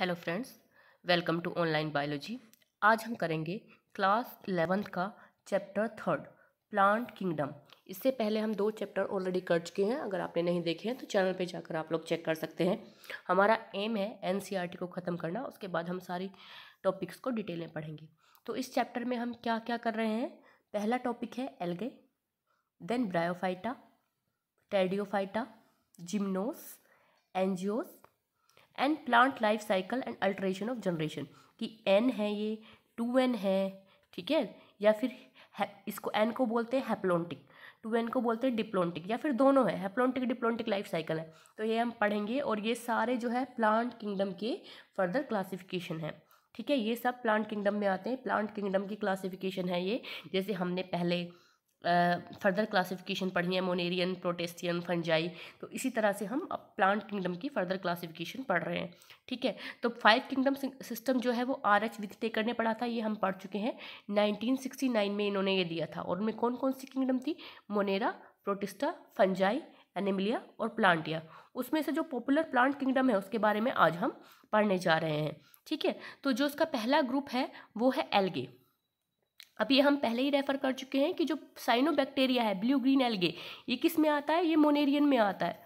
Hello friends welcome to online biology आज हम करेंगे क्लास एलेवंथ का चैप्टर थर्ड प्लांट किंगडम इससे पहले हम दो चैप्टर ऑलरेडी कर चुके हैं अगर आपने नहीं देखे हैं तो चैनल पे जाकर आप लोग चेक कर सकते हैं हमारा एम है एनसीईआरटी को ख़त्म करना उसके बाद हम सारी टॉपिक्स को डिटेल में पढ़ेंगे तो इस चैप्टर में हम क्या क्या कर रहे हैं पहला टॉपिक है algae then bryophyta pteridophyta gymnos angios and plant life cycle and alternation of generation कि एन है ये टू एन है ठीक है या फिर इसको एन को बोलते हैं हैप्लोन्टिक टू एन को बोलते हैं डिप्लोन्टिक या फिर दोनों है हैप्लोन्टिक डिप्लोन्टिक लाइफ साइकिल है तो ये हम पढ़ेंगे और ये सारे जो है प्लांट किंगडम के फर्दर क्लासिफिकेशन है ठीक है ये सब प्लांट किंगडम में आते हैं प्लांट किंगडम की क्लासिफिकेशन है ये जैसे हमने पहले फर्दर क्लासिफिकेशन पढ़ी है मोनेरियन प्रोटेस्टियन फंजाई तो इसी तरह से हम प्लांट किंगडम की फर्दर क्लासिफिकेशन पढ़ रहे हैं ठीक है तो फाइव किंगडम सिस्टम जो है वो आर एच विकटेकर ने पढ़ा था ये हम पढ़ चुके हैं 1969 में इन्होंने ये दिया था और उनमें कौन कौन सी किंगडम थी मोनेरा प्रोटेस्टा फंजाई एनेमिलिया और प्लांटिया उसमें से जो पॉपुलर प्लांट किंगडम है उसके बारे में आज हम पढ़ने जा रहे हैं ठीक है तो जो उसका पहला ग्रुप है वो है एलगे अभी हम पहले ही रेफ़र कर चुके हैं कि जो साइनोबैक्टीरिया है ब्लू ग्रीन एल्गे ये किस में आता है ये मोनेरियन में आता है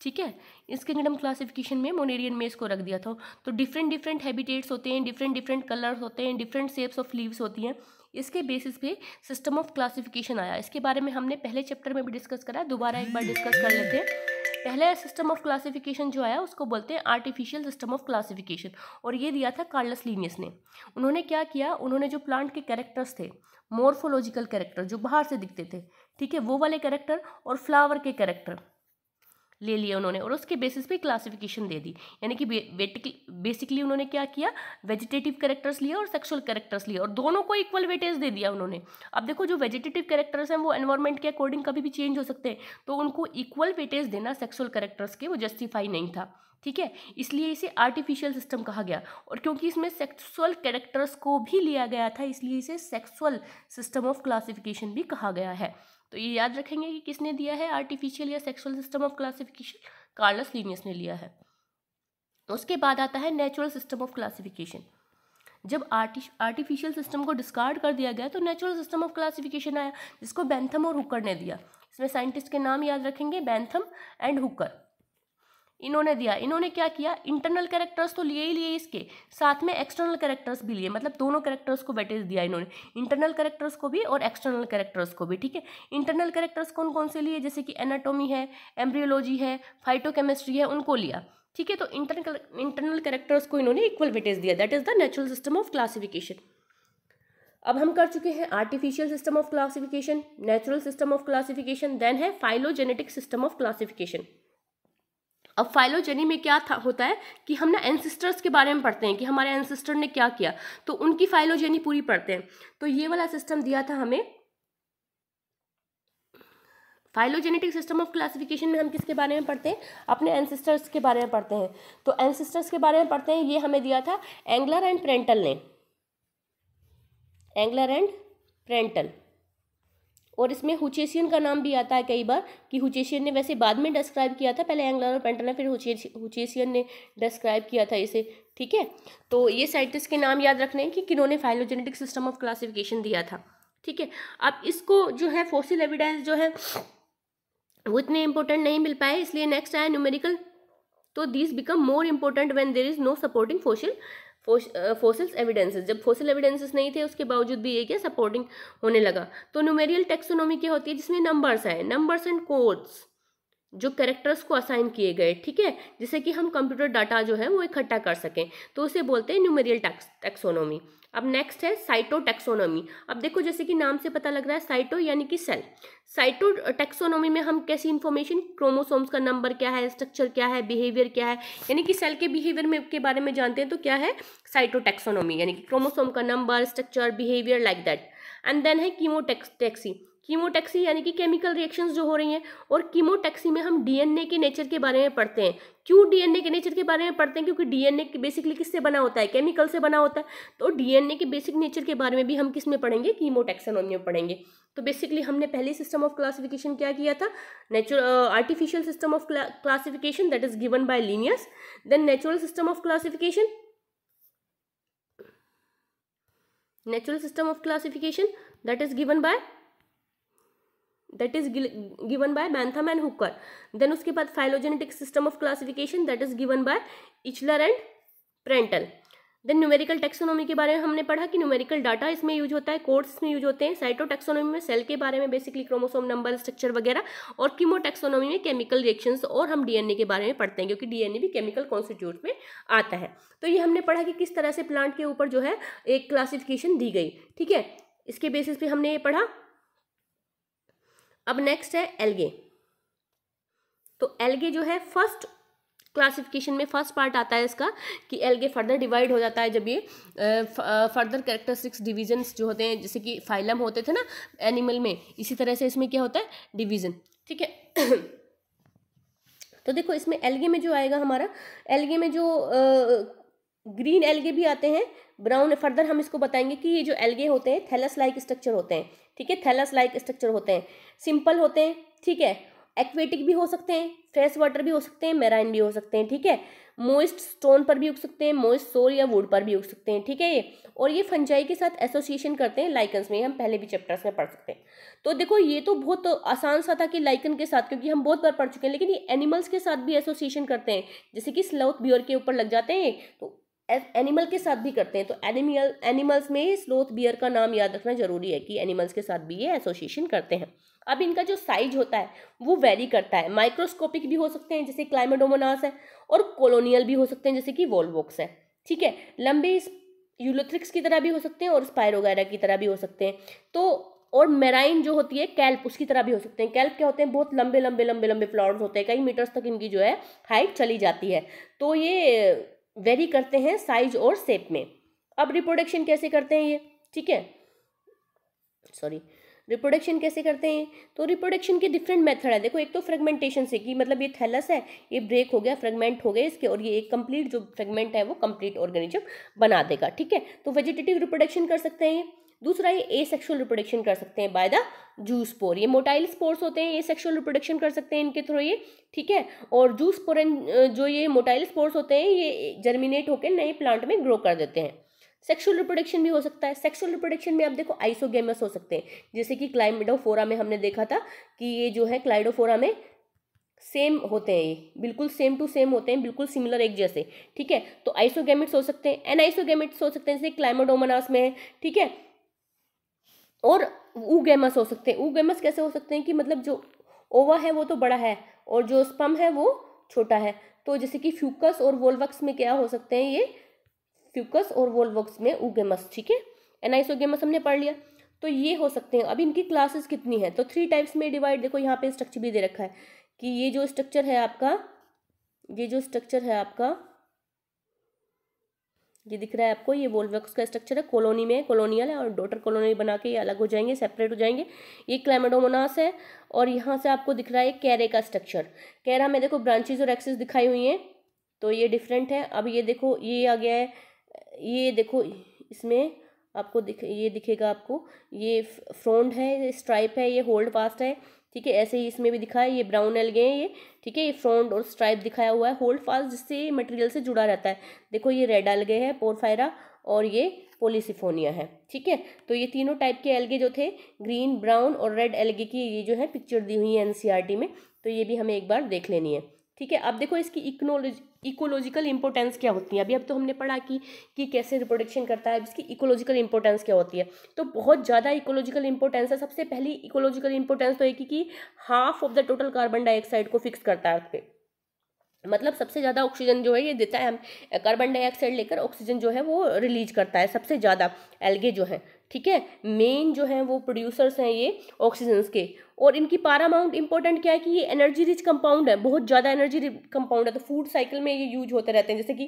ठीक है इसके निडम क्लासिफिकेशन में मोनेरियन में इसको रख दिया था तो डिफरेंट डिफरेंट हैबिटेट्स होते हैं डिफरेंट डिफरेंट कलर्स होते हैं डिफरेंट शेप्स ऑफ लीव्स होती हैं इसके बेसिस पे सिस्टम ऑफ क्लासिफिकेशन आया इसके बारे में हमने पहले चैप्टर में भी डिस्कस करा दोबारा एक बार डिस्कस कर लेते हैं पहले सिस्टम ऑफ क्लासिफिकेशन जो आया उसको बोलते हैं आर्टिफिशियल सिस्टम ऑफ क्लासिफिकेशन और ये दिया था कार्लस लीनियस ने उन्होंने क्या किया उन्होंने जो प्लांट के कैरेक्टर्स थे मोर्फोलॉजिकल कैरेक्टर जो बाहर से दिखते थे ठीक है वो वाले कैरेक्टर और फ्लावर के कैरेक्टर ले लिया उन्होंने और उसके बेसिस पे क्लासिफिकेशन दे दी यानी कि बेसिकली उन्होंने क्या किया वेजिटेटिव कैरेक्टर्स लिए और सेक्सुअल कैरेक्टर्स लिए और दोनों को इक्वल वेटेज दे दिया उन्होंने अब देखो जो वेजिटेटिव कैरेक्टर्स हैं वो एनवायरमेंट के अकॉर्डिंग कभी भी चेंज हो सकते हैं तो उनको इक्वल वेटेज देना सेक्सुअल कैरेक्टर्स के वो जस्टिफाई नहीं था ठीक है इसलिए इसे आर्टिफिशियल सिस्टम कहा गया और क्योंकि इसमें सेक्सुअल कैरेक्टर्स को भी लिया गया था इसलिए इसे सेक्सुअल सिस्टम ऑफ क्लासिफिकेशन भी कहा गया है तो ये याद रखेंगे कि किसने दिया है आर्टिफिशियल या sexual system of classification Carolus Linnaeus ने लिया है उसके बाद आता है नेचुरल सिस्टम ऑफ क्लासिफिकेशन जब आर्टिफिशियल सिस्टम को डिस्कार्ड कर दिया गया तो नेचुरल सिस्टम ऑफ क्लासिफिकेशन आया जिसको बैंथम और हुकर ने दिया इसमें साइंटिस्ट के नाम याद रखेंगे बैंथम एंड हुकर इन्होंने दिया इन्होंने क्या किया इंटरनल कैरेक्टर्स तो लिए ही लिए इसके साथ में एक्सटर्नल कैरेक्टर्स भी लिए मतलब दोनों कैरेक्टर्स को वेटेज दिया इन्होंने इंटरनल कैरेक्टर्स को भी और एक्सटर्नल कैरेक्टर्स को भी ठीक है इंटरनल कैरेक्टर्स कौन कौन से लिए जैसे कि एनाटोमी है एम्ब्रियोलॉजी है फाइटोकेमिस्ट्री है उनको लिया ठीक है तो इंटरनल इंटरनल कैरेक्टर्स को इन्होंने इक्वल वेटेज दिया that is the natural system of classification अब हम कर चुके हैं artificial system of classification natural system of classification then है फाइलोजेनेटिक सिस्टम ऑफ क्लासिफिकेशन अब फाइलोजेनी में क्या था होता है कि हम ना एनसिस्टर्स के बारे में पढ़ते हैं कि हमारे एनसिस्टर ने क्या किया तो उनकी फाइलोजेनी पूरी पढ़ते हैं तो ये वाला सिस्टम दिया था हमें फाइलोजेनेटिक सिस्टम ऑफ क्लासिफिकेशन में हम किसके बारे में पढ़ते हैं अपने एनसिस्टर्स के बारे में पढ़ते हैं तो एनसिस्टर्स के बारे में पढ़ते हैं ये हमें दिया था एंग्लर एंड प्रेंटल ने एंगलर एंड प्रेंटल और इसमें हुचेशियन का नाम भी आता है कई बार कि हुचेशियन ने वैसे बाद में डिस्क्राइब किया था पहले एंगलर और पेंटर ने फिर हुचेशियन ने डिस्क्राइब किया था इसे ठीक है तो ये साइंटिस्ट के नाम याद रखने हैं कि किन्होंने फाइलोजेनेटिक सिस्टम ऑफ क्लासिफिकेशन दिया था ठीक है अब इसको जो है फोसिल एविडेंस जो है वो इतने इंपॉर्टेंट नहीं मिल पाए इसलिए नेक्स्ट आया न्यूमेरिकल तो this become more important when there is no supporting fossil fossils evidences जब फोसिल एविडेंसेस नहीं थे उसके बावजूद भी ये क्या सपोर्टिंग होने लगा तो न्यूमेरियल टेक्सोनॉमी क्या होती है जिसमें नंबर्स हैं नंबर्स एंड कोड्स जो कैरेक्टर्स को असाइन किए गए ठीक है जिससे कि हम कंप्यूटर डाटा जो है वो इकट्ठा कर सकें तो उसे बोलते हैं न्यूमेरियल टेक्सोनॉमी अब नेक्स्ट है साइटोटेक्सोनॉमी अब देखो जैसे कि नाम से पता लग रहा है साइटो यानी कि सेल साइटोटेक्सोनॉमी में हम कैसी इन्फॉर्मेशन क्रोमोसोम्स का नंबर क्या है स्ट्रक्चर क्या है बिहेवियर क्या है यानी कि सेल के बिहेवियर में के बारे में जानते हैं तो क्या है साइटोटेक्सोनॉमी यानी कि क्रोमोसोम का number structure behaviour like that and then है कीमोटेक्सी कीमोटैक्सी यानी कि केमिकल रिएक्शंस जो हो रही हैं और कीमोटैक्सी में हम डीएनए के नेचर के बारे में पढ़ते हैं क्यों डीएनए के नेचर के बारे में पढ़ते हैं क्योंकि डीएनए बेसिकली किससे बना होता है केमिकल से बना होता है तो डीएनए के बेसिक नेचर के बारे में भी हम किस में पढ़ेंगे कीमोटैक्सोनॉमी में पढ़ेंगे तो बेसिकली हमने पहले सिस्टम ऑफ क्लासिफिकेशन क्या किया था natural artificial system of classification that is given by Linnaeus then natural system of classification natural system of classification that is given by that is given by Bentham and Hooker then उसके बाद phylogenetic system of classification that is given by Eichler and Prantl then numerical taxonomy के बारे में हमने पढ़ा कि numerical data इसमें use होता है कोर्ट्स में यूज होते हैं साइटो में सेल के बारे में बेसिकली क्रोमोसोम नंबर स्ट्रक्चर वगैरह और कीमो में केमिकल रिएक्शंस और हम डीएनए के बारे में पढ़ते हैं क्योंकि डीएनए भी केमिकल कॉन्स्टिट्यूट में आता है तो ये हमने पढ़ा कि किस तरह से प्लांट के ऊपर जो है एक क्लासिफिकेशन दी गई ठीक है इसके बेसिस पे हमने ये पढ़ा अब नेक्स्ट है एल्गे तो एल्गे जो है फर्स्ट क्लासिफिकेशन में फर्स्ट पार्ट आता है इसका कि एलगे फर्दर डिवाइड हो जाता है जब ये फर्दर कैरेक्टरिस्टिक्स डिवीजन्स जो होते हैं जैसे कि फाइलम होते थे ना एनिमल में इसी तरह से इसमें क्या होता है डिवीजन ठीक है तो देखो इसमें एलगे में जो आएगा हमारा एलगे में जो ग्रीन एल्गे भी आते हैं ब्राउन फर्दर हम इसको बताएंगे कि ये जो एल्गे होते हैं थैलस लाइक स्ट्रक्चर होते हैं ठीक है थैलस लाइक स्ट्रक्चर होते हैं सिंपल होते हैं ठीक है एक्वेटिक भी हो सकते हैं फ्रेश वाटर भी हो सकते हैं मेराइन भी हो सकते हैं ठीक है मोइस्ट स्टोन पर भी उग सकते हैं मोइस्ट सोल या वुड पर भी उग सकते हैं ठीक है ये और ये फंजाई के साथ एसोसिएशन करते हैं लाइकन्स में हम पहले भी चैप्टर्स में पढ़ सकते हैं तो देखो ये तो बहुत आसान सा था कि लाइकन के साथ क्योंकि हम बहुत बार पढ़ चुके हैं लेकिन ये एनिमल्स के साथ भी एसोसिएशन करते हैं जैसे कि स्लोथ ब्योर के ऊपर लग जाते हैं तो एनिमल के साथ भी करते हैं तो एनिमल एनिमल्स में स्लोथ बियर का नाम याद रखना जरूरी है कि एनिमल्स के साथ भी ये एसोसिएशन करते हैं अब इनका जो साइज होता है वो वेरी करता है माइक्रोस्कोपिक भी हो सकते हैं जैसे क्लाइमेडोमोनास है और कोलोनियल भी हो सकते हैं जैसे कि वोल्वोक्स है ठीक है लंबे यूलोथ्रिक्स की तरह भी हो सकते हैं और स्पायरोगैरा की तरह भी हो सकते हैं तो और मेराइन जो होती है कैल्प उसकी तरह भी हो सकते हैं कैल्प क्या होते हैं बहुत लंबे लंबे लंबे लंबे फ्लावर्स होते हैं कई मीटर्स तक इनकी जो है हाइट चली जाती है तो ये वेरी करते हैं साइज और सेप में अब रिप्रोडक्शन कैसे करते हैं ये ठीक है सॉरी रिप्रोडक्शन कैसे करते हैं तो रिप्रोडक्शन के डिफरेंट मेथड है देखो एक तो फ्रेगमेंटेशन से कि मतलब ये थैलस है ये ब्रेक हो गया फ्रेगमेंट हो गए इसके और ये एक कंप्लीट जो फ्रेगमेंट है वो कंप्लीट ऑर्गेनिज्म बना देगा ठीक है तो वेजिटेटिव रिप्रोडक्शन कर सकते हैं दूसरा ये ए सेक्शुअल रिप्रोडक्शन कर सकते हैं बाय द जूस पोर ये मोटाइल स्पोर्स होते हैं ये सेक्शुअल रिप्रोडक्शन कर सकते हैं इनके थ्रू ये ठीक है और जूस स्पोरन जो ये मोटाइल स्पोर्स होते हैं ये जर्मिनेट होकर नए प्लांट में ग्रो कर देते हैं सेक्सुअल रिप्रोडक्शन भी हो सकता है सेक्सुअल रिप्रोडक्शन में आप देखो आइसोगेमस हो सकते हैं जैसे कि क्लाइमेडोफोरा में हमने देखा था कि ये जो है क्लाइडोफोरा में सेम होते हैं ये बिल्कुल सेम टू सेम होते हैं बिल्कुल सिमिलर एक जैसे ठीक है तो आइसोगेमिट्स हो सकते हैं एन आइसोगेमिट्स हो सकते हैं जैसे क्लाइमोडोमनास में है ठीक है और गेमस हो सकते हैं गेमस कैसे हो सकते हैं कि मतलब जो ओवा है वो तो बड़ा है और जो स्पम है वो छोटा है तो जैसे कि फ्यूकस और वोल्वक्स में क्या हो सकते हैं ये फ्यूकस और वोल्वक्स में गेमस ठीक है गेमस हमने पढ़ लिया तो ये हो सकते हैं अब इनकी क्लासेस कितनी है तो थ्री टाइप्स में डिवाइड देखो यहाँ पे स्ट्रक्चर भी दे रखा है कि ये जो स्ट्रक्चर है आपका ये जो स्ट्रक्चर है आपका ये दिख रहा है आपको ये वोल्वेक्स का स्ट्रक्चर है कॉलोनी में कॉलोनियल है और डॉटर कॉलोनी बना के ये अलग हो जाएंगे सेपरेट हो जाएंगे ये क्लाइमेडोमोनास है और यहाँ से आपको दिख रहा है कैरे का स्ट्रक्चर कैरा में देखो ब्रांचेज और एक्सेस दिखाई हुई हैं तो ये डिफरेंट है अब ये देखो ये आ गया है ये देखो इसमें आपको दिख ये दिखेगा आपको ये फ्रोंड है स्ट्राइप है ये होल्ड पास्ट है ठीक है ऐसे ही इसमें भी दिखा है ये ब्राउन एलगे हैं ये ठीक है ये फ्रॉन्ट और स्ट्राइप दिखाया हुआ है होल्ड फास्ट जिससे ये मटेरियल से जुड़ा रहता है देखो ये रेड एलगे है पोरफायरा और ये पोलिसिफोनिया है ठीक है तो ये तीनों टाइप के एलगे जो थे ग्रीन ब्राउन और रेड एलगे की ये जो है पिक्चर दी हुई है एनसीईआरटी e में तो ये भी हमें एक बार देख लेनी है ठीक है अब देखो इसकी इकनोलॉजी इकोलॉजिकल इंपॉर्टेंस क्या होती है अभी अब तो हमने पढ़ा कि कि कैसे रिप्रोडक्शन करता है इसकी इकोलॉजिकल इंपॉर्टेंस क्या होती है तो बहुत ज़्यादा इकोलॉजिकल इंपॉर्टेंस है सबसे पहली इकोलॉजिकल इंपॉर्टेंस तो एक ही कि half of the total carbon dioxide को फिक्स करता है अर्थ पे मतलब सबसे ज़्यादा ऑक्सीजन जो है ये देता है हम कार्बन डाइऑक्साइड लेकर ऑक्सीजन जो है वो रिलीज करता है सबसे ज़्यादा एल्गे जो है ठीक है मेन जो है वो प्रोड्यूसर्स हैं ये ऑक्सीजन के और इनकी पारामाउंट इंपॉर्टेंट क्या है कि ये एनर्जी रिच कंपाउंड है बहुत ज़्यादा एनर्जी कंपाउंड है तो फूड साइकिल में ये यूज होते रहते हैं जैसे कि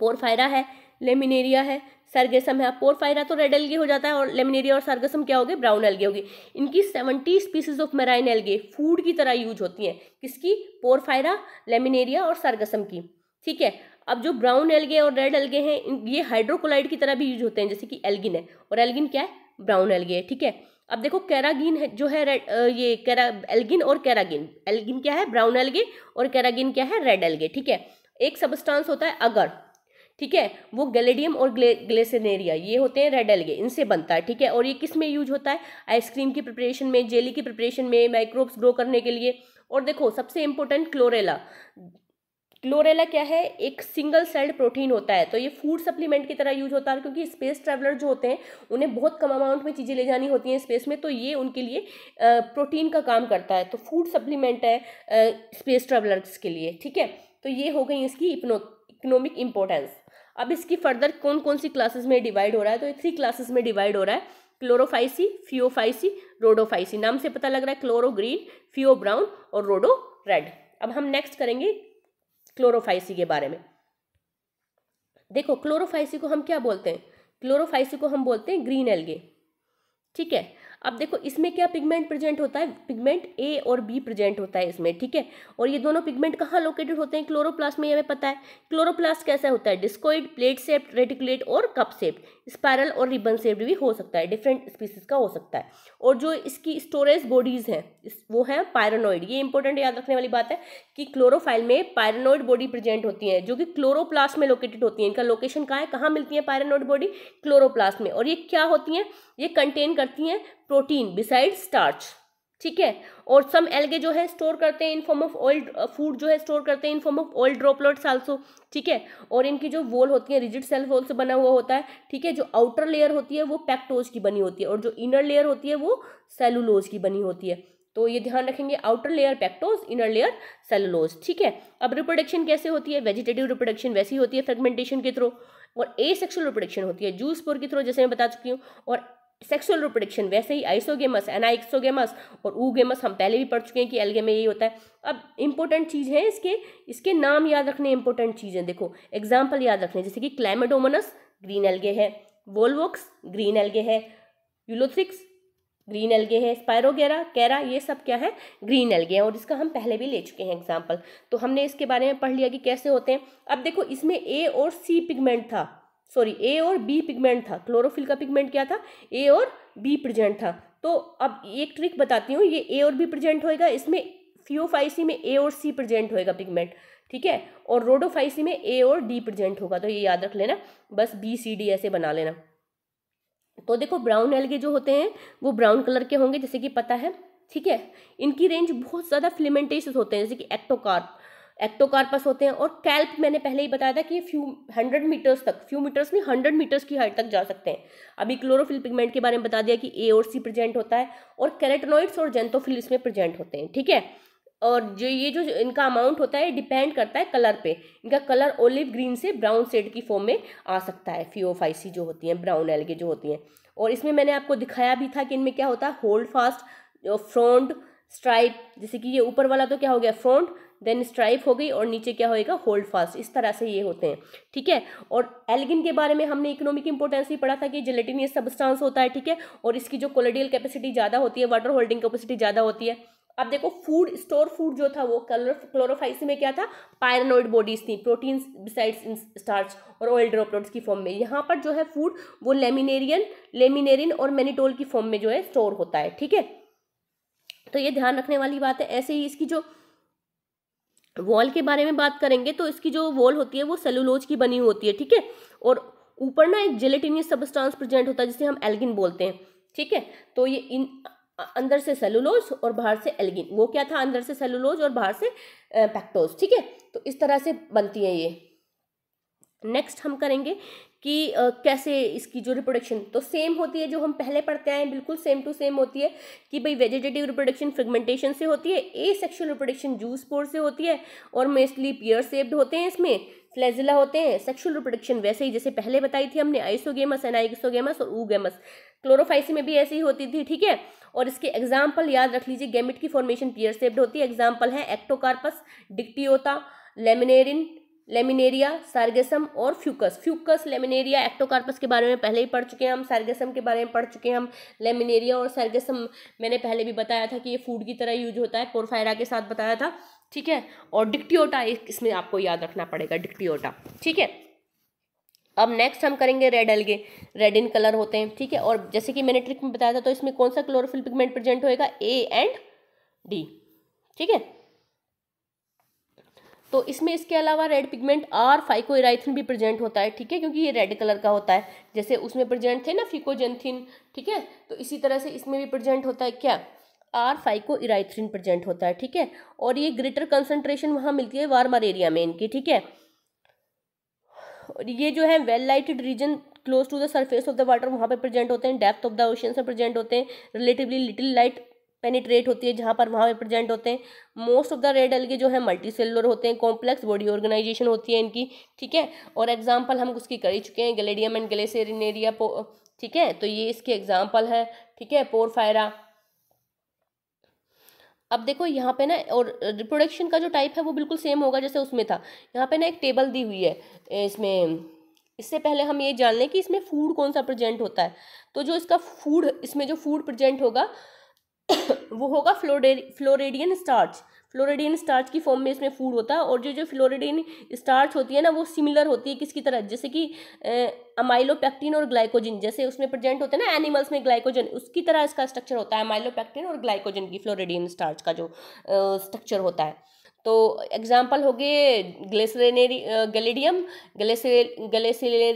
पोरफायरा है लेमिनेरिया है सरगेसम है पोरफायरा तो रेड एलगे हो जाता है और लेमिनेरिया और सरगेसम क्या होगी ब्राउन हो होगी इनकी seventy species of marine algae food की तरह यूज होती हैं किसकी पोरफायरा लेमिनेरिया और सरगेसम की ठीक है अब जो ब्राउन एल्गे और रेड एल्गे हैं ये हाइड्रोकोलाइड की तरह भी यूज होते हैं जैसे कि एल्गिन है और एल्गिन क्या है ब्राउन एल्गे है ठीक है अब देखो कैरागिन है जो है रेड ये कैरा एल्गिन और कैरागिन एल्गिन क्या है ब्राउन एल्गे और कैरागिन क्या है रेड एल्गे ठीक है एक सबस्टांस होता है अगर ठीक है वो गलेडियम और ग्ले ग्लेसेनेरिया ये होते हैं रेड एलगे इनसे बनता है ठीक है और ये किस में यूज होता है आइसक्रीम की प्रिपरेशन में जेली की प्रिपरेशन में माइक्रोब्स ग्रो करने के लिए और देखो सबसे इंपॉर्टेंट क्लोरेला क्लोरेला क्या है एक सिंगल सेल्ड प्रोटीन होता है तो ये फूड सप्लीमेंट की तरह यूज होता है क्योंकि स्पेस ट्रैवलर जो होते हैं उन्हें बहुत कम अमाउंट में चीज़ें ले जानी होती हैं स्पेस में तो ये उनके लिए प्रोटीन का काम करता है तो फूड सप्लीमेंट है स्पेस ट्रैवलर्स के लिए ठीक है तो ये हो गई इसकी इकोनॉमिक इंपॉर्टेंस अब इसकी फर्दर कौन कौन सी क्लासेस में डिवाइड हो रहा है तो ये थ्री क्लासेस में डिवाइड हो रहा है क्लोरोफाइसी फियोफाइसी रोडोफाइसी नाम से पता लग रहा है क्लोरो ग्रीन फियो ब्राउन और रोडो रेड अब हम नेक्स्ट करेंगे क्लोरोफाइसी के बारे में देखो क्लोरोफाइसी को हम क्या बोलते हैं क्लोरोफाइसी को हम बोलते हैं ग्रीन एल्गे ठीक है अब देखो इसमें क्या पिगमेंट प्रेजेंट होता है पिगमेंट ए और बी प्रेजेंट होता है इसमें ठीक है और ये दोनों पिगमेंट कहाँ लोकेटेड होते हैं क्लोरोप्लास्ट में हमें पता है क्लोरोप्लास्ट कैसा होता है डिस्कोइड प्लेट सेप्ट रेटिकुलेट और कप सेप्ट स्पायरल और रिबन सेप्ड भी हो सकता है डिफरेंट स्पीसीज का हो सकता है और जो इसकी स्टोरेज बॉडीज़ हैं वो है पायरनोइड ये इंपॉर्टेंट याद रखने वाली बात है कि क्लोरोफाइल में पायरनोइड बॉडी प्रेजेंट होती है जो कि क्लोरोप्लास्ट में लोकेटेड होती है इनका लोकेशन कहाँ है कहाँ मिलती है पायरानोइड बॉडी क्लोरोप्लास्ट में और ये क्या होती हैं ये कंटेन करती हैं प्रोटीन बिसाइड स्टार्च ठीक है और सम एल्गे जो है स्टोर करते हैं in form of oil food जो है स्टोर करते हैं in form of oil droplets also ठीक है और इनकी जो वॉल होती है रिजिड सेल वॉल से बना हुआ होता है ठीक है जो आउटर लेयर होती है वो पैक्टोज की बनी होती है और जो इनर लेयर होती है वो सेलुलोज की बनी होती है तो ये ध्यान रखेंगे outer layer pectose inner layer cellulose ठीक है अब रिप्रोडक्शन कैसे होती है वेजिटेटिव रिप्रोडक्शन वैसी होती है फ्रेगमेंटेशन के थ्रू और ए सेक्शुअल रिप्रोडक्शन होती है जूस पोर के थ्रू जैसे मैं बता चुकी हूँ और सेक्सुअल रिप्रोडक्शन वैसे ही आइसोगेमस एनाइक्सोगेमस और ऊगेमस हम पहले भी पढ़ चुके हैं कि एलगे में यही होता है अब इंपॉर्टेंट चीज़ है इसके इसके नाम याद रखने इंपॉर्टेंट चीजें देखो एग्जाम्पल याद रखने जैसे कि क्लाइमेडोमनस ग्रीन एलगे है वोल्वोक्स ग्रीन एलगे है यूलोथ्रिक्स ग्रीन एलगे है स्पायरोगेरा कैरा ये सब क्या है ग्रीन एलगे हैं और इसका हम पहले भी ले चुके हैं एग्जाम्पल तो हमने इसके बारे में पढ़ लिया कि कैसे होते हैं अब देखो इसमें ए और सी पिगमेंट था सॉरी ए और बी पिगमेंट था क्लोरोफिल का पिगमेंट क्या था ए और बी प्रेजेंट था तो अब एक ट्रिक बताती हूँ ये ए और बी प्रेजेंट होएगा इसमें फियोफाइसी में ए और सी प्रेजेंट होएगा पिगमेंट ठीक है और रोडोफाइसी में ए और डी प्रेजेंट होगा तो ये याद रख लेना बस बी सी डी ऐसे बना लेना तो देखो ब्राउन एलगे जो होते हैं वो ब्राउन कलर के होंगे जैसे कि पता है ठीक है इनकी रेंज बहुत ज़्यादा फिलिमेंटेशियस होते हैं जैसे कि एक्टोकार्प एक्टोकार्पस होते हैं और कैल्प मैंने पहले ही बताया था कि फ्यू हंड्रेड मीटर्स तक फ्यू मीटर्स नहीं हंड्रेड मीटर्स की हाइट तक जा सकते हैं अभी क्लोरोफिल पिगमेंट के बारे में बता दिया कि ए और सी प्रेजेंट होता है और कैरेटनोइड्स और जेंथोफिल इसमें प्रेजेंट होते हैं ठीक है और जो ये जो इनका अमाउंट होता है डिपेंड करता है कलर पे इनका कलर ओलिव ग्रीन से ब्राउन सेड की फॉर्म में आ सकता है फियोफाइसी e जो होती हैं ब्राउन एलगे जो होती हैं और इसमें मैंने आपको दिखाया भी था कि इनमें क्या होता है होल्ड फास्ट फ्रॉन्ट स्ट्राइप जैसे कि ये ऊपर वाला तो क्या हो गया फ्रॉन्ट देन स्ट्राइप हो गई और नीचे क्या होएगा होल्ड फास्ट इस तरह से ये होते हैं ठीक है और एलगिन के बारे में हमने इकोनॉमिक इंपॉर्टेंस भी पढ़ा था कि जेलेटिनियस सबस्टांस होता है ठीक है और इसकी जो कोलेडियल कैपेसिटी ज़्यादा होती है वाटर होल्डिंग कैपेसिटी ज़्यादा होती है अब देखो फूड स्टोर फूड जो था वो क्लोरोफाइस में क्या था पायरनोइड बॉडीज थी प्रोटीन्स बिसाइड्स स्टार्च और ऑयल ड्रॉपलेट्स की फॉर्म में यहाँ पर जो है फूड वो लेमिनेरियन लेमिनेरिन और मेनिटोल की फॉर्म में जो है स्टोर होता है ठीक है तो ये ध्यान रखने वाली बात है ऐसे ही इसकी जो वॉल के बारे में बात करेंगे तो इसकी जो वॉल होती है वो सेलुलोज की बनी होती है ठीक है और ऊपर ना एक जेलेटिनियस सबस्टांस प्रेजेंट होता है जिसे हम एल्गिन बोलते हैं ठीक है तो ये इन अंदर से सेलुलोज और बाहर से एल्गिन वो क्या था अंदर से सेलुलोज और बाहर से पैक्टोज ठीक है तो इस तरह से बनती है ये नेक्स्ट हम करेंगे कि कैसे इसकी जो रिप्रोडक्शन तो सेम होती है जो हम पहले पढ़ते आए बिल्कुल सेम टू सेम होती है कि भाई वेजिटेटिव रिप्रोडक्शन फ्रेगमेंटेशन से होती है asexual reproduction zoospore से होती है और मोस्टली पियर सेप्ड होते हैं इसमें फ्लैजिला होते हैं सेक्शुअल रिप्रोडक्शन वैसे ही जैसे पहले बताई थी हमने आइसोगेमस एनाइसोगेमस और ऊगेमस क्लोरोफाइसी में भी ऐसी ही होती थी ठीक है और इसके एग्जाम्पल याद रख लीजिए गेमिट की फॉर्मेशन पियर सेप्ड होती है एग्जाम्पल है Ectocarpus Dictyota laminarin Laminaria Sargassum और फ्यूकस फ्यूकस लेमिनेरिया एक्टोकार्पस के बारे में पहले ही पढ़ चुके हैं हम सार्गेसम के बारे में पढ़ चुके हैं हम लेमिनेरिया और सार्गेसम मैंने पहले भी बताया था कि ये फूड की तरह यूज होता है पोरफायरा के साथ बताया था ठीक है और डिक्टियोटा इसमें आपको याद रखना पड़ेगा डिक्टियोटा ठीक है अब नेक्स्ट हम करेंगे red algae red in colour होते हैं ठीक है और जैसे कि मैंने ट्रिक में बताया था तो इसमें कौन सा क्लोरोफिल पिगमेंट प्रेजेंट होएगा ए एंड डी ठीक है तो इसमें इसके अलावा रेड पिगमेंट आर फाइकोराइथिन भी प्रेजेंट होता है ठीक है क्योंकि ये रेड कलर का होता है जैसे उसमें प्रेजेंट थे ना फिकोजेंथिन ठीक है तो इसी तरह से इसमें भी प्रेजेंट होता है क्या आर फाइको इराइथ्रिन प्रेजेंट होता है ठीक है और ये ग्रेटर कंसनट्रेशन वहाँ मिलती है वार्मर एरिया में इनकी ठीक है और ये जो है well lighted region close to the surface of the water वहाँ पे प्रेजेंट होते हैं डेप्थ ऑफ द ओशन से प्रेजेंट होते हैं रिलेटिवली लिटिल लाइट पेनिट्रेट होती है जहाँ पर वहाँ पर प्रेजेंट होते हैं most of the red algae जो है मल्टी सेलुलर होते हैं कॉम्प्लेक्स बॉडी ऑर्गेनाइजेशन होती है इनकी ठीक है और एग्जाम्पल हम उसकी कर ही चुके हैं गलेडियम एंड गलेसेरिनेरिया ठीक है तो ये इसके एग्जाम्पल है ठीक है पोरफायरा अब देखो यहाँ पे ना और रिप्रोडक्शन का जो टाइप है वो बिल्कुल सेम होगा जैसे उसमें था यहाँ पे ना एक टेबल दी हुई है इसमें इससे पहले हम ये जान लें कि इसमें फूड कौन सा प्रेजेंट होता है तो जो इसका फूड इसमें जो फूड प्रेजेंट होगा वो होगा flori floridean starch floridean starch की फॉर्म में इसमें फूड होता है और जो जो फ्लोरेडियन स्टार्च होती है ना वो सिमिलर होती है किसकी तरह जैसे कि अमाइलोपैक्टिन और ग्लाइकोजन जैसे उसमें प्रेजेंट होते हैं ना एनिमल्स में ग्लाइकोजन उसकी तरह इसका स्ट्रक्चर होता है अमाइलोपैक्टिन और ग्लाइकोजन की फ्लोरेडियन स्टार्च का जो स्ट्रक्चर होता है तो एग्जाम्पल हो गए ग्लेसरेनेरी गलेडियम गलेसरे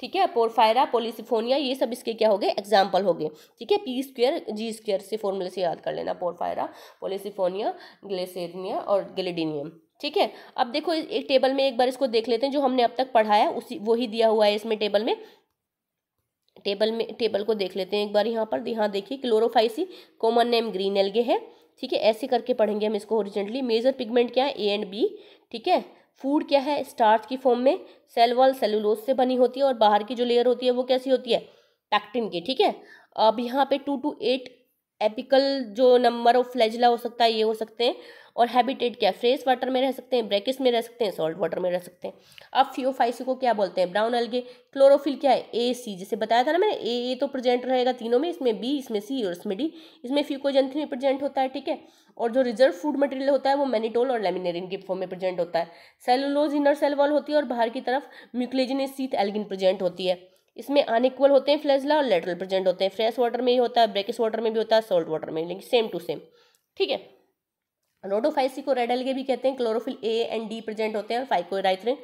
ठीक है पोरफायरा पोलिसिफोनिया ये सब इसके क्या हो गए एग्जाम्पल हो गए ठीक है पी स्क्र जी स्क्र से फॉर्मूले से याद कर लेना पोरफायरा पोलिसिफोनिया ग्लेसेरिया और ग्लेडिनियम ठीक है अब देखो एक टेबल में एक बार इसको देख लेते हैं जो हमने अब तक पढ़ाया उसी वही दिया हुआ है इसमें टेबल में टेबल में टेबल को देख लेते हैं एक बार यहाँ पर यहाँ देखिए chlorophyceae common name green algae है ठीक है ऐसे करके पढ़ेंगे हम इसको ओरिजिनली मेजर पिगमेंट क्या है ए एंड बी ठीक है फूड क्या है स्टार्च की फॉर्म में सेल वॉल सेलुलोज से बनी होती है और बाहर की जो लेयर होती है वो कैसी होती है पैक्टिन की ठीक है अब यहाँ पे टू टू एट एपिकल जो नंबर ऑफ फ्लैजला हो सकता है ये हो सकते हैं और हैबिटेट क्या फ्रेश वाटर में रह सकते हैं ब्रैकेस में रह सकते हैं सॉल्ट वाटर में रह सकते हैं अब फ्योफाइसी को क्या बोलते हैं ब्राउन अलगे क्लोरोफिल क्या है ए सी जैसे बताया था ना मैंने ए ए तो प्रेजेंट रहेगा तीनों में इसमें बी इसमें सी और इसमें डी इसमें फ्यूकोजेंथी में प्रेजेंट होता है ठीक है और जो रिजर्व फूड मटेरियल होता है वो मैनीटोल और लेमिनेरिन के फॉर्म में प्रेजेंट होता है सेलुलोज इनर सेल वॉल होती है और बाहर की तरफ म्यूक्लेजिन सीथ एल्गिन प्रेजेंट होती है इसमें अनइक्वल होते हैं फ्लैजला और लेटरल प्रेजेंट होते हैं फ्रेश वाटर में ही होता है ब्रेकिस वाटर में भी होता है सॉल्ट वाटर में लेकिन सेम टू सेम ठीक है रोडोफाइसी को रेडल के भी कहते हैं chlorophyll A and D present होते हैं और फाइकोराइथ्रिन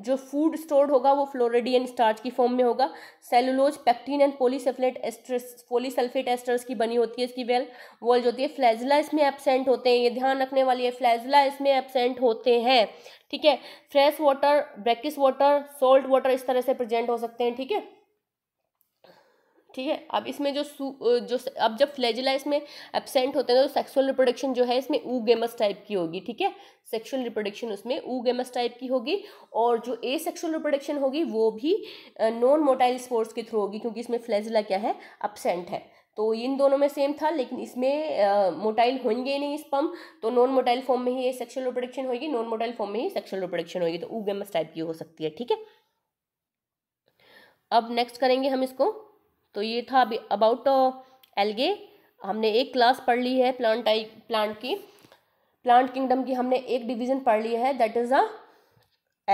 जो फूड स्टोर्ड होगा वो फ्लोरिडियन स्टार्च की फॉर्म में होगा cellulose pectin and polysulphate esters polysulphate esters की बनी होती है इसकी वेल वॉल जो होती है फ्लैजिला इसमें एबसेंट होते हैं ये ध्यान रखने वाली है फ्लैजिला इसमें एबसेंट होते हैं ठीक है fresh water brackish water salt water इस तरह से प्रेजेंट हो सकते हैं ठीक है ठीक है अब इसमें जो जो अब जब फ्लैजिला इसमें एबसेंट होते हैं तो सेक्सुअल रिप्रोडक्शन जो है इसमें ऊ गेमस टाइप की होगी ठीक है सेक्सुअल रिप्रोडक्शन उसमें ऊ गेमस टाइप की होगी और जो ए सेक्सुअल रिप्रोडक्शन होगी वो भी नॉन मोटाइल स्पोर्ट्स के थ्रू होगी क्योंकि इसमें फ्लैजिला क्या है अपसेंट है तो इन दोनों में सेम था लेकिन इसमें मोटाइल होंगे ही नहीं स्पम तो नॉन मोटाइल फॉर्म में ही ये सेक्सुअल रिप्रोडक्शन होगी नॉन मोटाइल फॉर्म में ही सेक्सुअल रिप्रोडक्शन होगी तो ऊ गेमस टाइप की हो सकती है ठीक है अब नेक्स्ट करेंगे हम इसको तो ये था अभी अबाउट एलगे हमने एक क्लास पढ़ ली है प्लांट आई प्लांट की प्लांट किंगडम की हमने एक डिवीजन पढ़ ली है दैट इज़ अ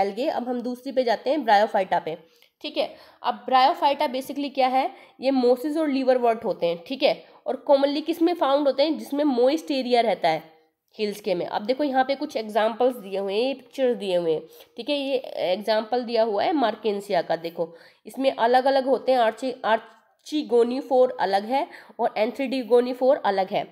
एलगे अब हम दूसरी पे जाते हैं ब्रायोफाइटा पे ठीक है अब ब्रायोफाइटा बेसिकली क्या है ये मोसिस और लीवर वर्ट होते हैं ठीक है और कॉमनली किस में फाउंड होते हैं जिसमें मोइस्ट एरिया रहता है हिल्स के में अब देखो यहाँ पे कुछ एग्जाम्पल्स दिए हुए हैं ये पिक्चर्स दिए हुए हैं ठीक है ये एग्जाम्पल दिया हुआ है मार्केंसिया का देखो इसमें अलग अलग होते हैं आर्ची आर्च फोर अलग है और फोर अलग है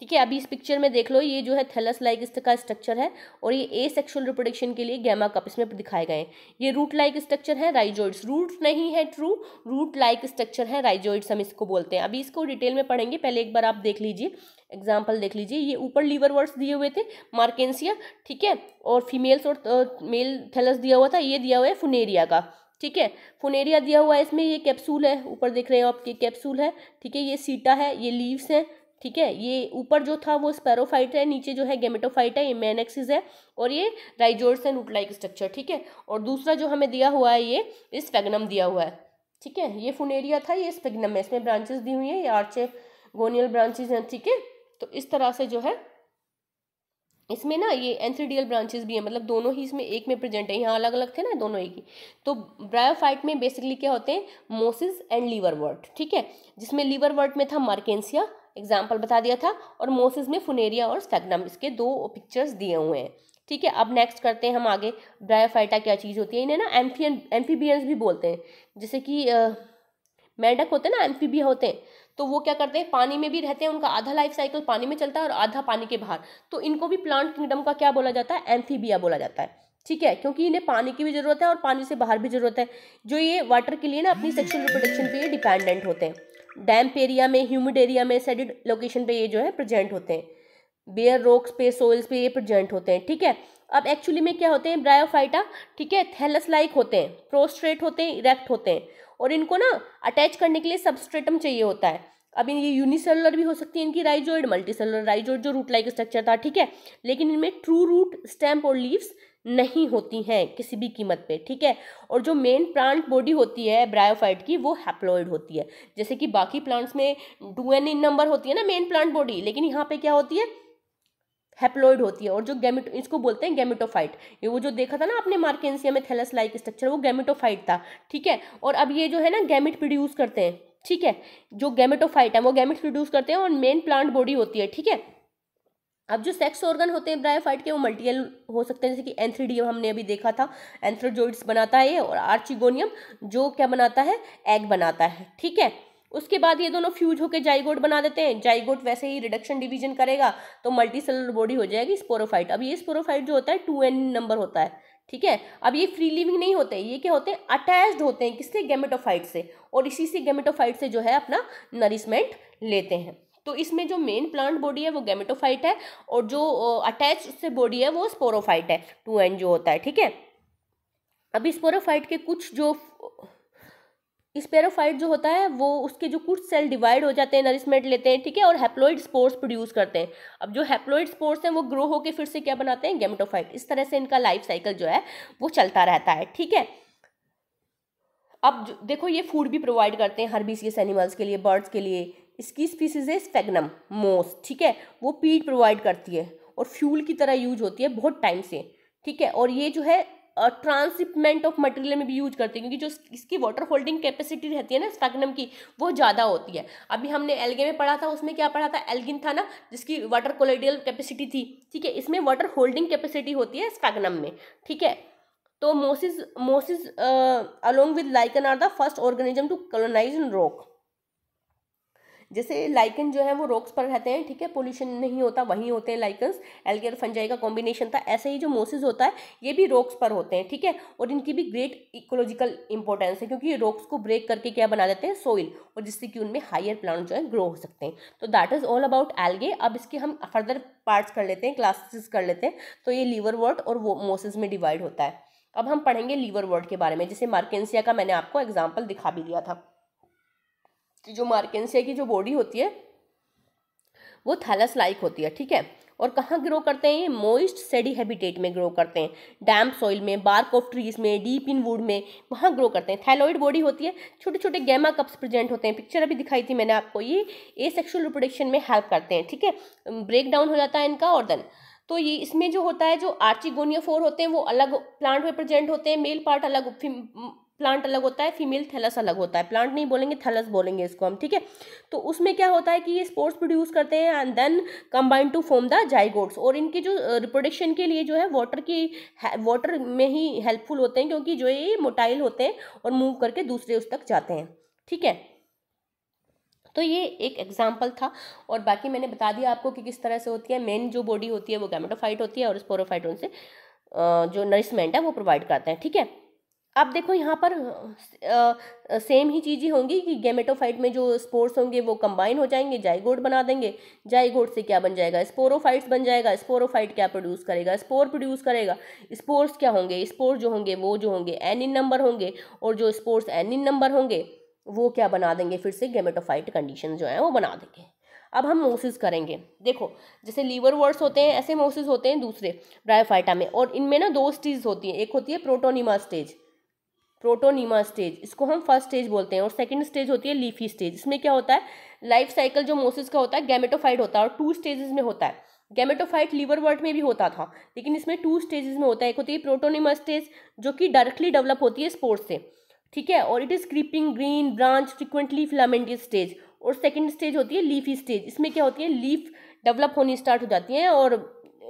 ठीक है अभी इस पिक्चर में देख लो ये जो है थैलस लाइक का स्ट्रक्चर है और ये ए सेक्शुअल रिप्रोडक्शन के लिए गैमा कप इसमें दिखाए गए ये रूट लाइक स्ट्रक्चर है राइजोइड्स रूट नहीं है ट्रू रूट लाइक स्ट्रक्चर है राइजोइड्स हम इसको बोलते हैं अभी इसको डिटेल में पढ़ेंगे पहले एक बार आप देख लीजिए एग्जाम्पल देख लीजिए ये ऊपर लीवर वर्ड्स दिए हुए थे मार्केंसिया ठीक है और फीमेल्स और मेल थैलस दिया हुआ था ये दिया हुआ है फुनेरिया का ठीक है फोनेरिया दिया हुआ है इसमें ये कैप्सूल है ऊपर देख रहे हो आपके कैप्सूल है ठीक है ये सीटा है ये लीव्स हैं ठीक है ये ऊपर जो था वो स्पैरोफाइट है नीचे जो है गेमेटोफाइट है ये मैनेक्सिस है और ये राइजोर्स एंड उटलाइक स्ट्रक्चर ठीक है और दूसरा जो हमें दिया हुआ है ये स्पेगनम दिया हुआ है ठीक है ये फुनेरिया था ये स्पेगनम है इसमें ब्रांचेस दी हुई हैं ये आर्चे गोनियल ब्रांचेज हैं ठीक है तो इस तरह से जो है इसमें ना ये एंथ्रीडियल ब्रांचेस भी हैं मतलब दोनों ही इसमें एक में प्रेजेंट है यहाँ अलग अलग थे ना दोनों एक ही तो ब्रायोफाइट में बेसिकली क्या होते हैं मोसिस एंड लीवर वर्ट ठीक है जिसमें लीवर वर्ट में था मार्केंसिया एग्जाम्पल बता दिया था और मोसिस में फुनेरिया और स्टेगनम इसके दो पिक्चर्स दिए हुए हैं ठीक है अब नेक्स्ट करते हैं हम आगे ब्रायोफाइटा क्या चीज़ होती है इन्हें ना एम्फियन एम्फीबियंस भी बोलते हैं जैसे कि मेढक होते हैं ना एम्फीबिया होते हैं तो वो क्या करते हैं पानी में भी रहते हैं उनका आधा लाइफ साइकिल पानी में चलता है और आधा पानी के बाहर तो इनको भी प्लांट किंगडम का क्या बोला जाता है एम्फीबिया बोला जाता है ठीक है क्योंकि इन्हें पानी की भी ज़रूरत है और पानी से बाहर भी ज़रूरत है जो ये वाटर के लिए ना अपनी सेक्शुअल रिप्रोडक्शन पे डिपेंडेंट होते हैं डैम्प एरिया में ह्यूमिड एरिया में सेडिड लोकेशन पे ये जो है प्रेजेंट होते हैं बेयर रोक्स पे सोइल्स पे ये प्रेजेंट होते हैं ठीक है अब एक्चुअली में क्या होते हैं ब्रायोफाइटा ठीक है थैलस लाइक होते हैं प्रोस्ट्रेट होते हैं इरेक्ट होते हैं और इनको ना अटैच करने के लिए सबस्ट्रेटम चाहिए होता है अब ये यूनिसेलुलर भी हो सकती है इनकी राइजोइड मल्टीसेलुलर राइजोइड जो रूट लाइक स्ट्रक्चर था ठीक है लेकिन इनमें ट्रू रूट स्टैम्प और लीव्स नहीं होती हैं किसी भी कीमत पे ठीक है और जो मेन प्लांट बॉडी होती है ब्रायोफाइट की वो हैप्लॉइड होती है जैसे कि बाकी प्लांट्स में डू एन इन नंबर होती है ना मेन प्लांट बॉडी लेकिन यहाँ पे क्या होती है हैप्लोइड होती है और जो गैमिटो इसको बोलते हैं गैमिटोफाइट ये वो जो देखा था ना आपने मार्केंसिया में थैलस लाइक स्ट्रक्चर वो गैमिटोफाइट था ठीक है और अब ये जो है ना गैमिट प्रोड्यूस करते हैं ठीक है जो गैमिटोफाइट है वो गैमिट प्रोड्यूस करते हैं और मेन प्लांट बॉडी होती है ठीक है अब जो सेक्स ऑर्गन होते हैं ब्रायोफाइट के वो मल्टीएल हो सकते हैं जैसे कि एंथ्रीडियम हमने अभी देखा था एंथ्रोजोइड्स बनाता है ये और आर्चिगोनियम जो क्या बनाता है एग बनाता है ठीक है उसके बाद ये दोनों फ्यूज होकर जाइगोट बना देते हैं जाइगोट वैसे ही रिडक्शन डिवीजन करेगा तो मल्टी सेलर बॉडी हो जाएगी स्पोरोफाइट अब ये स्पोरोफाइट जो होता है टू एन नंबर होता है ठीक है अब ये फ्री लिविंग नहीं होते ये क्या होते हैं अटैच्ड होते हैं किससे गेमेटोफाइट से और इसी से गेमेटोफाइट से जो है अपना नरिशमेंट लेते हैं तो इसमें जो मेन प्लांट बॉडी है वो गेमेटोफाइट है और जो अटैच उससे बॉडी है वो स्पोरोफाइट है टू एन जो होता है ठीक है अब स्पोरोफाइट के कुछ जो स्पेरोफाइट जो होता है वो उसके जो कुछ सेल डिवाइड हो जाते हैं नरिशमेंट लेते हैं ठीक है और हैप्लोइड स्पोर्ट्स प्रोड्यूस करते हैं अब जो हैप्लोइड स्पोर्ट्स हैं वो ग्रो होकर फिर से क्या बनाते हैं गेमेटोफाइट इस तरह से इनका लाइफ साइकिल जो है वो चलता रहता है ठीक है अब देखो ये फूड भी प्रोवाइड करते हैं हर हर्बीसियस एनिमल्स के लिए बर्ड्स के लिए इसकी स्पीसीज है स्पेगनम मोस ठीक है वो पीट प्रोवाइड करती है और फ्यूल की तरह यूज होती है बहुत टाइम से ठीक है और ये जो है ट्रांसिपमेंट ऑफ मटेरियल में भी यूज करते हैं क्योंकि जो इसकी वाटर होल्डिंग कैपेसिटी रहती है ना स्फेगनम की वो ज़्यादा होती है अभी हमने एल्गे में पढ़ा था उसमें क्या पढ़ा था एल्गिन था ना जिसकी वाटर कोलोइडियल कैपेसिटी थी ठीक है इसमें वाटर होल्डिंग कैपेसिटी होती है स्फेगनम में ठीक है तो mosses mosses along with lichen are the first organism to colonise rock जैसे लाइकन जो है वो रॉक्स पर रहते हैं ठीक है पोल्यूशन नहीं होता वहीं होते हैं लाइकन्स और फंजाई का कॉम्बिनेशन था ऐसे ही जो मोसेज होता है ये भी रॉक्स पर होते हैं ठीक है और इनकी भी ग्रेट इकोलॉजिकल इंपॉर्टेंस है क्योंकि ये रॉक्स को ब्रेक करके क्या बना देते हैं सोइल और जिससे कि उनमें हायर प्लांट जो है ग्रो हो सकते हैं तो that is all about algae अब इसके हम फर्दर पार्ट्स कर लेते हैं क्लासेस कर लेते हैं तो ये लीवर वर्ट और वो मोसेज में डिवाइड होता है अब हम पढ़ेंगे लीवर वर्ड के बारे में जैसे मार्केंसिया का मैंने आपको एग्जाम्पल दिखा भी दिया था कि जो मार्केंसिया की जो बॉडी होती है वो थैलस लाइक होती है ठीक है और कहाँ ग्रो करते हैं ये मोइस्ट सेडी हैबिटेट में ग्रो करते हैं डैम्प सॉइल में बार्क ऑफ ट्रीज में डीप इन वुड में वहाँ ग्रो करते हैं थैलॉइड बॉडी होती है छोटे छोटे गैमा कप्स प्रेजेंट होते हैं पिक्चर अभी दिखाई थी मैंने आपको ये ए सेक्शुअल रिप्रोडक्शन में हेल्प करते हैं ठीक है ब्रेक डाउन हो जाता है इनका और देन तो ये इसमें जो होता है जो आर्चिगोनिया फोर होते हैं वो अलग प्लांट में प्रेजेंट होते हैं मेल पार्ट अलग प्लांट अलग होता है फीमेल थैलस अलग होता है प्लांट नहीं बोलेंगे थैलस बोलेंगे इसको हम ठीक है तो उसमें क्या होता है कि ये स्पोर्ट्स प्रोड्यूस करते हैं and then combine to form the zygotes और इनके जो रिप्रोडक्शन के लिए जो है वाटर की वाटर में ही हेल्पफुल होते हैं क्योंकि जो ये मोटाइल होते हैं और मूव करके दूसरे उस तक जाते हैं ठीक है तो ये एक एग्जाम्पल था और बाकी मैंने बता दिया आपको कि किस तरह से होती है मेन जो बॉडी होती है वो गैमेटोफाइट होती है और स्पोरोफाइट उनसे जो नरिशमेंट है वो प्रोवाइड करते हैं ठीक है अब देखो यहाँ पर आ, सेम ही चीज़ें होंगी कि गेमेटोफाइट में जो स्पोर्स होंगे वो कंबाइन हो जाएंगे जाइगोड बना देंगे जाइगोड से क्या बन जाएगा स्पोरोफाइट्स बन जाएगा स्पोरोफाइट क्या प्रोड्यूस करेगा स्पोर प्रोड्यूस करेगा स्पोर्स क्या होंगे स्पोर जो होंगे वो जो होंगे एन इन नंबर होंगे और जो स्पोर्स एन इन नंबर होंगे वो क्या बना देंगे फिर से गेमेटोफाइट कंडीशन जो है वो बना देंगे अब हम मोसिस करेंगे देखो जैसे लीवर वर्ड्स होते हैं ऐसे मोसिस होते हैं दूसरे ब्रायोफाइटा में और इनमें ना दो स्टेज होती हैं एक होती है प्रोटोनिमा स्टेज प्रोटोनीमा स्टेज इसको हम फर्स्ट स्टेज बोलते हैं और सेकंड स्टेज होती है लीफी स्टेज इसमें क्या होता है लाइफ साइकिल जो मोसिस का होता है गैमेटोफाइट होता है और टू स्टेजेस में होता है गैमेटोफाइट लीवर वर्ट में भी होता था लेकिन इसमें टू स्टेजेस में होता है एक होती है प्रोटोनीमा स्टेज जो कि डायरेक्टली डेवलप होती है स्पोर्ट्स से ठीक है और it is creeping green branched frequently filamentous stage और सेकेंड स्टेज होती है लीफी स्टेज इसमें क्या होती है लीफ डेवलप होनी स्टार्ट हो जाती हैं और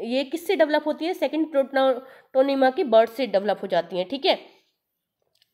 ये किससे डेवलप होती है सेकेंड प्रोटोटोनीमा की बर्ड से डेवलप हो जाती हैं ठीक है थीके?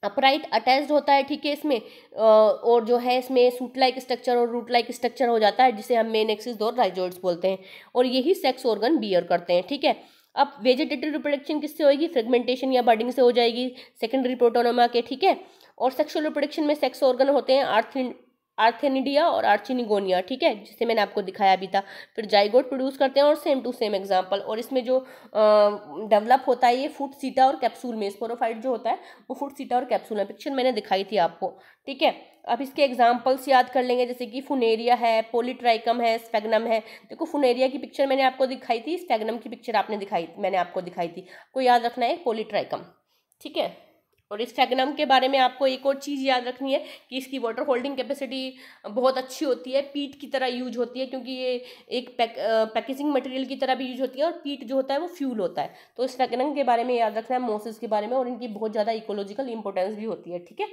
अपराइट अटैच्ड होता है ठीक है इसमें और जो है इसमें सूट लाइक स्ट्रक्चर और रूट लाइक स्ट्रक्चर हो जाता है जिसे हम मेन एक्सिस और राइजोइड्स बोलते हैं और यही सेक्स ऑर्गन बियर करते हैं ठीक है अब वेजिटेटिव रिप्रोडक्शन किससे होगी फ्रेगमेंटेशन या बर्डिंग से हो जाएगी सेकेंडरी प्रोटोनोमा के ठीक है और सेक्सुअल रिप्रोडक्शन में सेक्स ऑर्गन होते हैं आर्थिन आर्थेनिडिया और आर्चिनिगोनिया ठीक है जिसे मैंने आपको दिखाया भी था फिर जाइगोट प्रोड्यूस करते हैं और सेम टू सेम एग्जाम्पल और इसमें जो डेवलप होता है ये फूड सीटा और कैप्सूल में स्पोरोफाइट जो होता है वो फूड सीटा और कैप्सूल में पिक्चर मैंने दिखाई थी आपको ठीक है अब इसके एग्जाम्पल्स याद कर लेंगे जैसे कि फुनेरिया है पोलिट्राइकम है स्पेगनम है देखो फुनेरिया की पिक्चर मैंने आपको दिखाई थी स्पेगनम की पिक्चर आपने दिखाई मैंने आपको दिखाई थी आपको याद रखना है पोलिट्राइकम ठीक है और इस फैगनम के बारे में आपको एक और चीज़ याद रखनी है कि इसकी वाटर होल्डिंग कैपेसिटी बहुत अच्छी होती है पीट की तरह यूज होती है क्योंकि ये एक पैक, पैकेजिंग मटेरियल की तरह भी यूज होती है और पीट जो होता है वो फ्यूल होता है तो इस फैगनम के बारे में याद रखना है मोसेस के बारे में और इनकी बहुत ज़्यादा इकोलॉजिकल इंपॉर्टेंस भी होती है ठीक है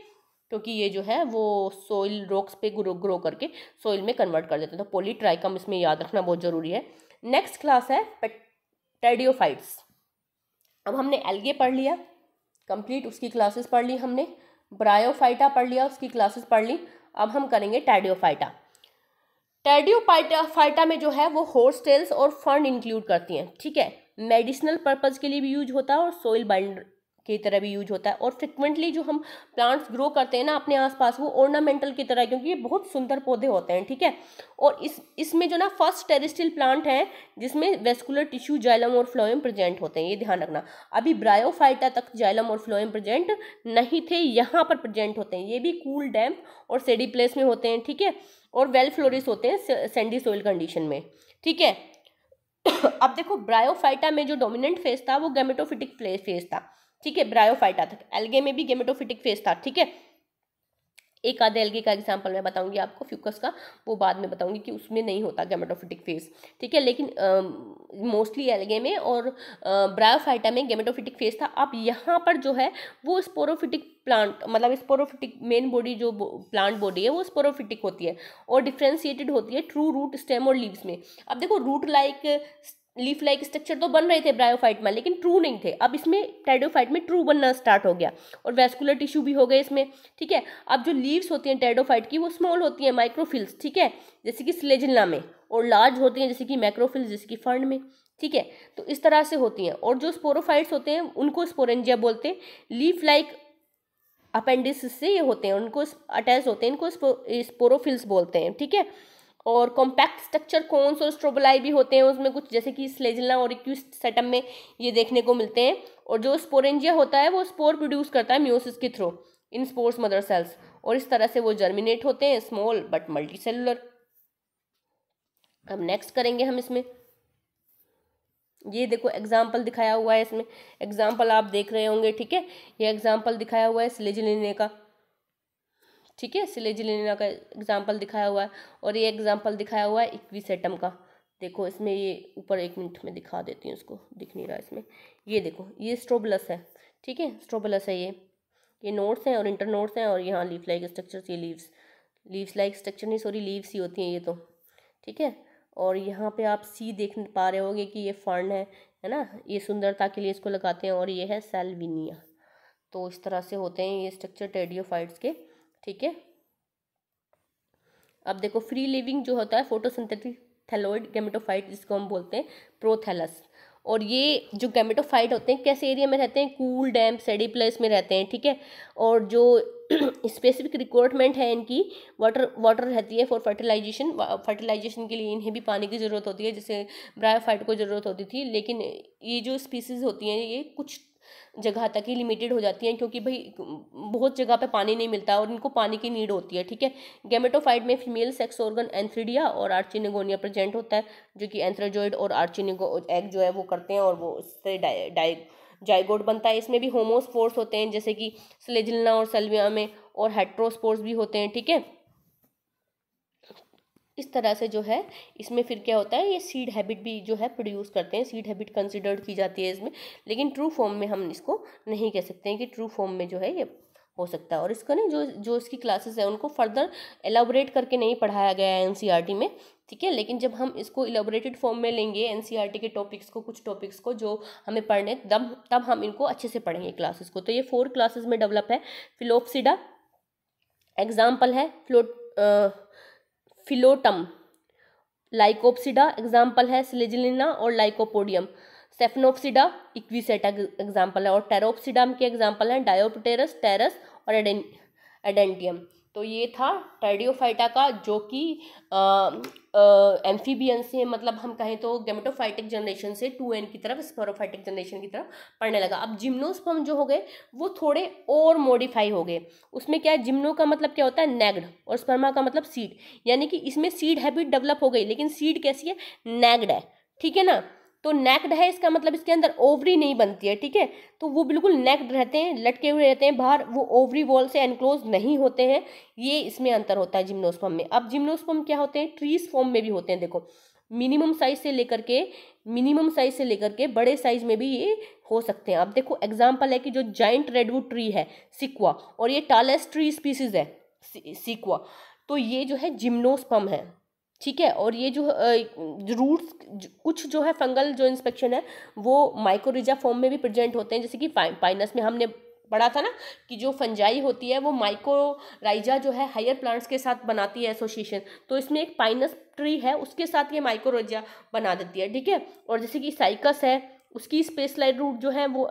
क्योंकि ये जो है वो सोइल रॉक्स पे ग्रो ग्रो करके सोइल में कन्वर्ट कर देते हैं तो पोलीट्राइकम इसमें याद रखना बहुत ज़रूरी है नेक्स्ट क्लास है पेटेडियोफाइट्स अब हमने एल्गे पढ़ लिया कंप्लीट उसकी क्लासेस पढ़ ली हमने ब्रायोफाइटा पढ़ लिया उसकी क्लासेस पढ़ ली अब हम करेंगे टैडियोफाइटा टैडियोफाइटा फाइटा में जो है वो हॉर्स टेल्स और फंड इंक्लूड करती हैं ठीक है मेडिसिनल पर्पज़ के लिए भी यूज होता है और सोइल की तरह भी यूज होता है और फ्रिक्वेंटली जो हम प्लांट्स ग्रो करते हैं ना अपने आसपास वो ऑर्नामेंटल की तरह क्योंकि ये बहुत सुंदर पौधे होते हैं ठीक है और इस इसमें जो ना फर्स्ट टेरिस्टिल प्लांट है जिसमें वेस्कुलर टिश्यू जाइलम और फ्लोएम प्रेजेंट होते हैं ये ध्यान रखना अभी ब्रायोफाइटा तक जाइलम और फ्लोएम प्रेजेंट नहीं थे यहाँ पर प्रेजेंट होते हैं ये भी कूल डैम्प और सेडी प्लेस में होते हैं ठीक है और वेल फ्लोरिस होते हैं सेंडी सोइल कंडीशन में ठीक है अब देखो ब्रायोफाइटा में जो डोमिनेंट फेस था वो गेमेटोफिटिक फेस था ठीक है ब्रायोफाइटा तक एल्गे में भी गेमेटोफिटिक फेज था ठीक है एक आधे एल्गे का एग्जाम्पल मैं बताऊंगी आपको फ्यूकस का वो बाद में बताऊंगी कि उसमें नहीं होता गेमेटोफिटिक फेज ठीक है लेकिन मोस्टली एल्गे में और ब्रायोफाइटा में गेमेटोफिटिक फेज था अब यहाँ पर जो है वो स्पोरोफिटिक प्लांट मतलब स्पोरोफिटिक मेन बॉडी जो प्लांट बॉडी है वो स्पोरोफिटिक होती है और डिफ्रेंशिएटेड होती है ट्रू रूट स्टेम और लीव्स में अब देखो root like leaf like structure तो बन रहे थे ब्रायोफाइट में लेकिन ट्रू नहीं थे अब इसमें टेडोफाइट में ट्रू बनना स्टार्ट हो गया और वेस्कुलर टिश्यू भी हो गए इसमें ठीक है अब जो लीव्स होती हैं टेडोफाइट की वो स्मॉल होती हैं माइक्रोफिल्स ठीक है जैसे कि स्लेजिला में और लार्ज होती हैं जैसे कि माइक्रोफिल्स जैसे कि फंड में ठीक है तो इस तरह से होती हैं और जो स्पोरोफाइट्स होते हैं उनको स्पोरेंजिया बोलते हैं लीफ लाइक अपेंडिस से ये होते हैं उनको अटैच होते हैं इनको स्पोरोफिल्स बोलते हैं ठीक है और कॉम्पैक्ट स्ट्रक्चर कौन और स्ट्रोबलाई भी होते हैं उसमें कुछ जैसे कि स्लेजिला और इक्विस्ट सेटम में ये देखने को मिलते हैं और जो स्पोरेंजिया होता है वो स्पोर प्रोड्यूस करता है म्यूसिस के थ्रू इन स्पोर्स मदर सेल्स और इस तरह से वो जर्मिनेट होते हैं स्मॉल बट मल्टी सेलुलर अब नेक्स्ट करेंगे हम इसमें ये देखो एग्जाम्पल दिखाया हुआ है इसमें एग्जाम्पल आप देख रहे होंगे ठीक है ये एग्जाम्पल दिखाया हुआ है लेने का ठीक है सिलेजिलिना का एग्जाम्पल दिखाया हुआ है और ये एग्जाम्पल दिखाया हुआ है इक्वी सेटम का देखो इसमें ये ऊपर एक मिनट में दिखा देती हूँ उसको दिख नहीं रहा इसमें ये देखो ये स्ट्रोबलस है ठीक है स्ट्रोबलस है ये ये नोट्स हैं और इंटर नोट्स हैं और यहाँ लीफ लाइक स्ट्रक्चर ये लीव्स लीव्स लाइक स्ट्रक्चर नहीं सॉरी लीव्स ही होती हैं ये तो ठीक है और यहाँ पे आप सी देख पा रहे होगे कि ये फर्न है है ना ये सुंदरता के लिए इसको लगाते हैं और ये है सेलविनिया तो इस तरह से होते हैं ये स्ट्रक्चर टेडियोफाइट्स के ठीक है अब देखो फ्री लिविंग जो होता है फोटोसिंथेटिक थैलोइड गेमेटोफाइट जिसको हम बोलते हैं प्रोथेलस और ये जो गेमेटोफाइट होते हैं कैसे एरिया में रहते हैं कूल डैम सेडी प्लेस में रहते हैं ठीक है और जो स्पेसिफिक रिक्वायरमेंट है इनकी वाटर वाटर रहती है फॉर फर्टिलाइजेशन फर्टिलाइजेशन के लिए इन्हें भी पानी की ज़रूरत होती है जैसे ब्रायोफाइट को ज़रूरत होती थी लेकिन ये जो स्पीसीज़ होती हैं ये कुछ जगह तक ही लिमिटेड हो जाती हैं क्योंकि भाई बहुत जगह पे पानी नहीं मिलता और इनको पानी की नीड होती है ठीक है गेमेटोफाइड में फीमेल सेक्स ऑर्गन एंथ्रीडिया और आर्चिनेगोनिया प्रेजेंट होता है जो कि एंथ्रोजॉइड और आर्चिनेगो एग जो है वो करते हैं और वो उससे डाई जाइगोड बनता है इसमें भी होमोस्पोर्स होते हैं जैसे कि स्लेजिलना और सल्विया में और हेट्रोस्पोर्स भी होते हैं ठीक है इस तरह से जो है इसमें फिर क्या होता है ये सीड हैबिट भी जो है प्रोड्यूस करते हैं सीड हैबिट कंसिडर्ड की जाती है इसमें लेकिन ट्रू फॉर्म में हम इसको नहीं कह सकते हैं कि ट्रू फॉर्म में जो है ये हो सकता है और इसको ना जो जो इसकी क्लासेस है उनको फर्दर एलाबोरेट करके नहीं पढ़ाया गया है एनसीईआरटी e में ठीक है लेकिन जब हम इसको एलाबोरेटेड फॉर्म में लेंगे एनसीईआरटी e के टॉपिक्स को कुछ टॉपिक्स को जो हमें पढ़ने तब तब हम इनको अच्छे से पढ़ेंगे क्लासेस को तो ये फोर क्लासेस में डेवलप है फिलोपसीडा एग्जाम्पल है फ्लोट फिलोटम लाइकोप्सिडा एग्जाम्पल है सिलेजिलिना और लाइकोपोडियम सेफनोप्सिडा इक्विसेटा एग्जाम्पल है और टेरोप्सिडम के एग्जाम्पल हैं डायोपटेरस टेरस और एडेंटियम तो ये था टाइडियोफाइटा का जो कि एम्फीबियन से मतलब हम कहें तो गेमेटोफाइटिक जनरेशन से टू एन की तरफ स्पोरोफाइटिक जनरेशन की तरफ पढ़ने लगा अब जिम्नोस्पम जो हो गए वो थोड़े और मॉडिफाई हो गए उसमें क्या है जिम्नो का मतलब क्या होता है नेग्ड और स्पर्मा का मतलब सीड यानी कि इसमें सीड हैबिट डेवलप हो गई लेकिन सीड कैसी है नेग्ड है ठीक है ना तो नेक्ड है इसका मतलब इसके अंदर ओवरी नहीं बनती है ठीक है तो वो बिल्कुल नेक्ड रहते हैं लटके हुए रहते हैं बाहर वो ओवरी वॉल से एनक्लोज नहीं होते हैं ये इसमें अंतर होता है जिम्नोस्पम में अब जिम्नोस्पम क्या होते हैं ट्रीज फॉर्म में भी होते हैं देखो मिनिमम साइज से लेकर के मिनिमम साइज से लेकर के बड़े साइज में भी ये हो सकते हैं अब देखो एग्जाम्पल है कि जो जाइंट रेडवुड ट्री है सिक्वा और ये टालेस्ट ट्री स्पीसीज है सिक्वा तो ये जो है जिम्नोस्पम है ठीक है और ये जो रूट्स कुछ जो है फंगल जो इंस्पेक्शन है वो माइक्रोरिजा फॉर्म में भी प्रेजेंट होते हैं जैसे कि पाइनस में हमने पढ़ा था ना कि जो फंजाई होती है वो माइक्रोराइजा जो है हायर प्लांट्स के साथ बनाती है एसोसिएशन तो इसमें एक पाइनस ट्री है उसके साथ ये माइक्रोराइजा बना देती है ठीक है और जैसे कि साइकस है उसकी स्पेस लाइट रूट जो है वो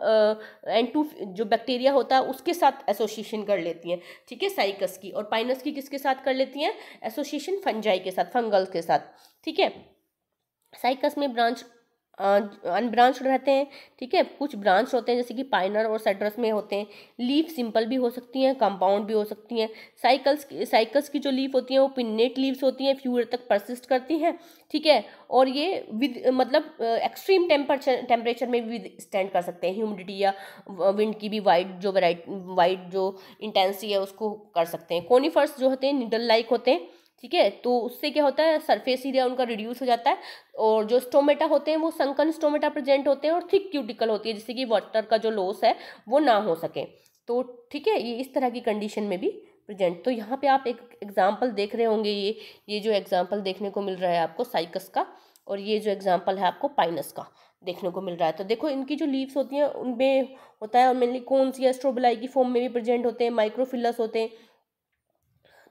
एन टू जो बैक्टीरिया होता है उसके साथ एसोसिएशन कर लेती हैं ठीक है साइकस की और पाइनस की किसके साथ कर लेती हैं एसोसिएशन फंजाई के साथ फंगल्स के साथ ठीक है साइकस में ब्रांच अनब्रांच रहते हैं ठीक है कुछ ब्रांच होते हैं जैसे कि पाइनर और सेट्रस में होते हैं लीफ सिंपल भी हो सकती हैं कंपाउंड भी हो सकती हैं साइकल्स साइकल्स की जो लीफ होती हैं वो पिन्नेट लीव्स होती हैं फ्यूर तक परसिस्ट करती हैं ठीक है और ये विद मतलब एक्सट्रीम टेम्परेचर टेम्परेचर में भी स्टैंड कर सकते हैं ह्यूमिडिटी या विंड की भी वाइड जो वाइट जो इंटेंसिटी है उसको कर सकते हैं कोनीफर्स जो होते हैं निडल लाइक होते हैं ठीक है तो उससे क्या होता है सरफेस एरिया उनका रिड्यूस हो जाता है और जो स्टोमेटा होते हैं वो संकन स्टोमेटा प्रेजेंट होते हैं और थिक क्यूटिकल होती है जिससे कि वाटर का जो लॉस है वो ना हो सके तो ठीक है ये इस तरह की कंडीशन में भी प्रेजेंट तो यहाँ पे आप एक एग्जाम्पल देख रहे होंगे ये ये जो एग्जाम्पल देखने को मिल रहा है आपको साइकस का और ये जो एग्जाम्पल है आपको पाइनस का देखने को मिल रहा है तो देखो इनकी जो लीव्स होती हैं उनमें होता है और मेनली कौन सी एस्ट्रोबिलाई की फॉर्म में भी प्रेजेंट होते हैं माइक्रोफिलस होते हैं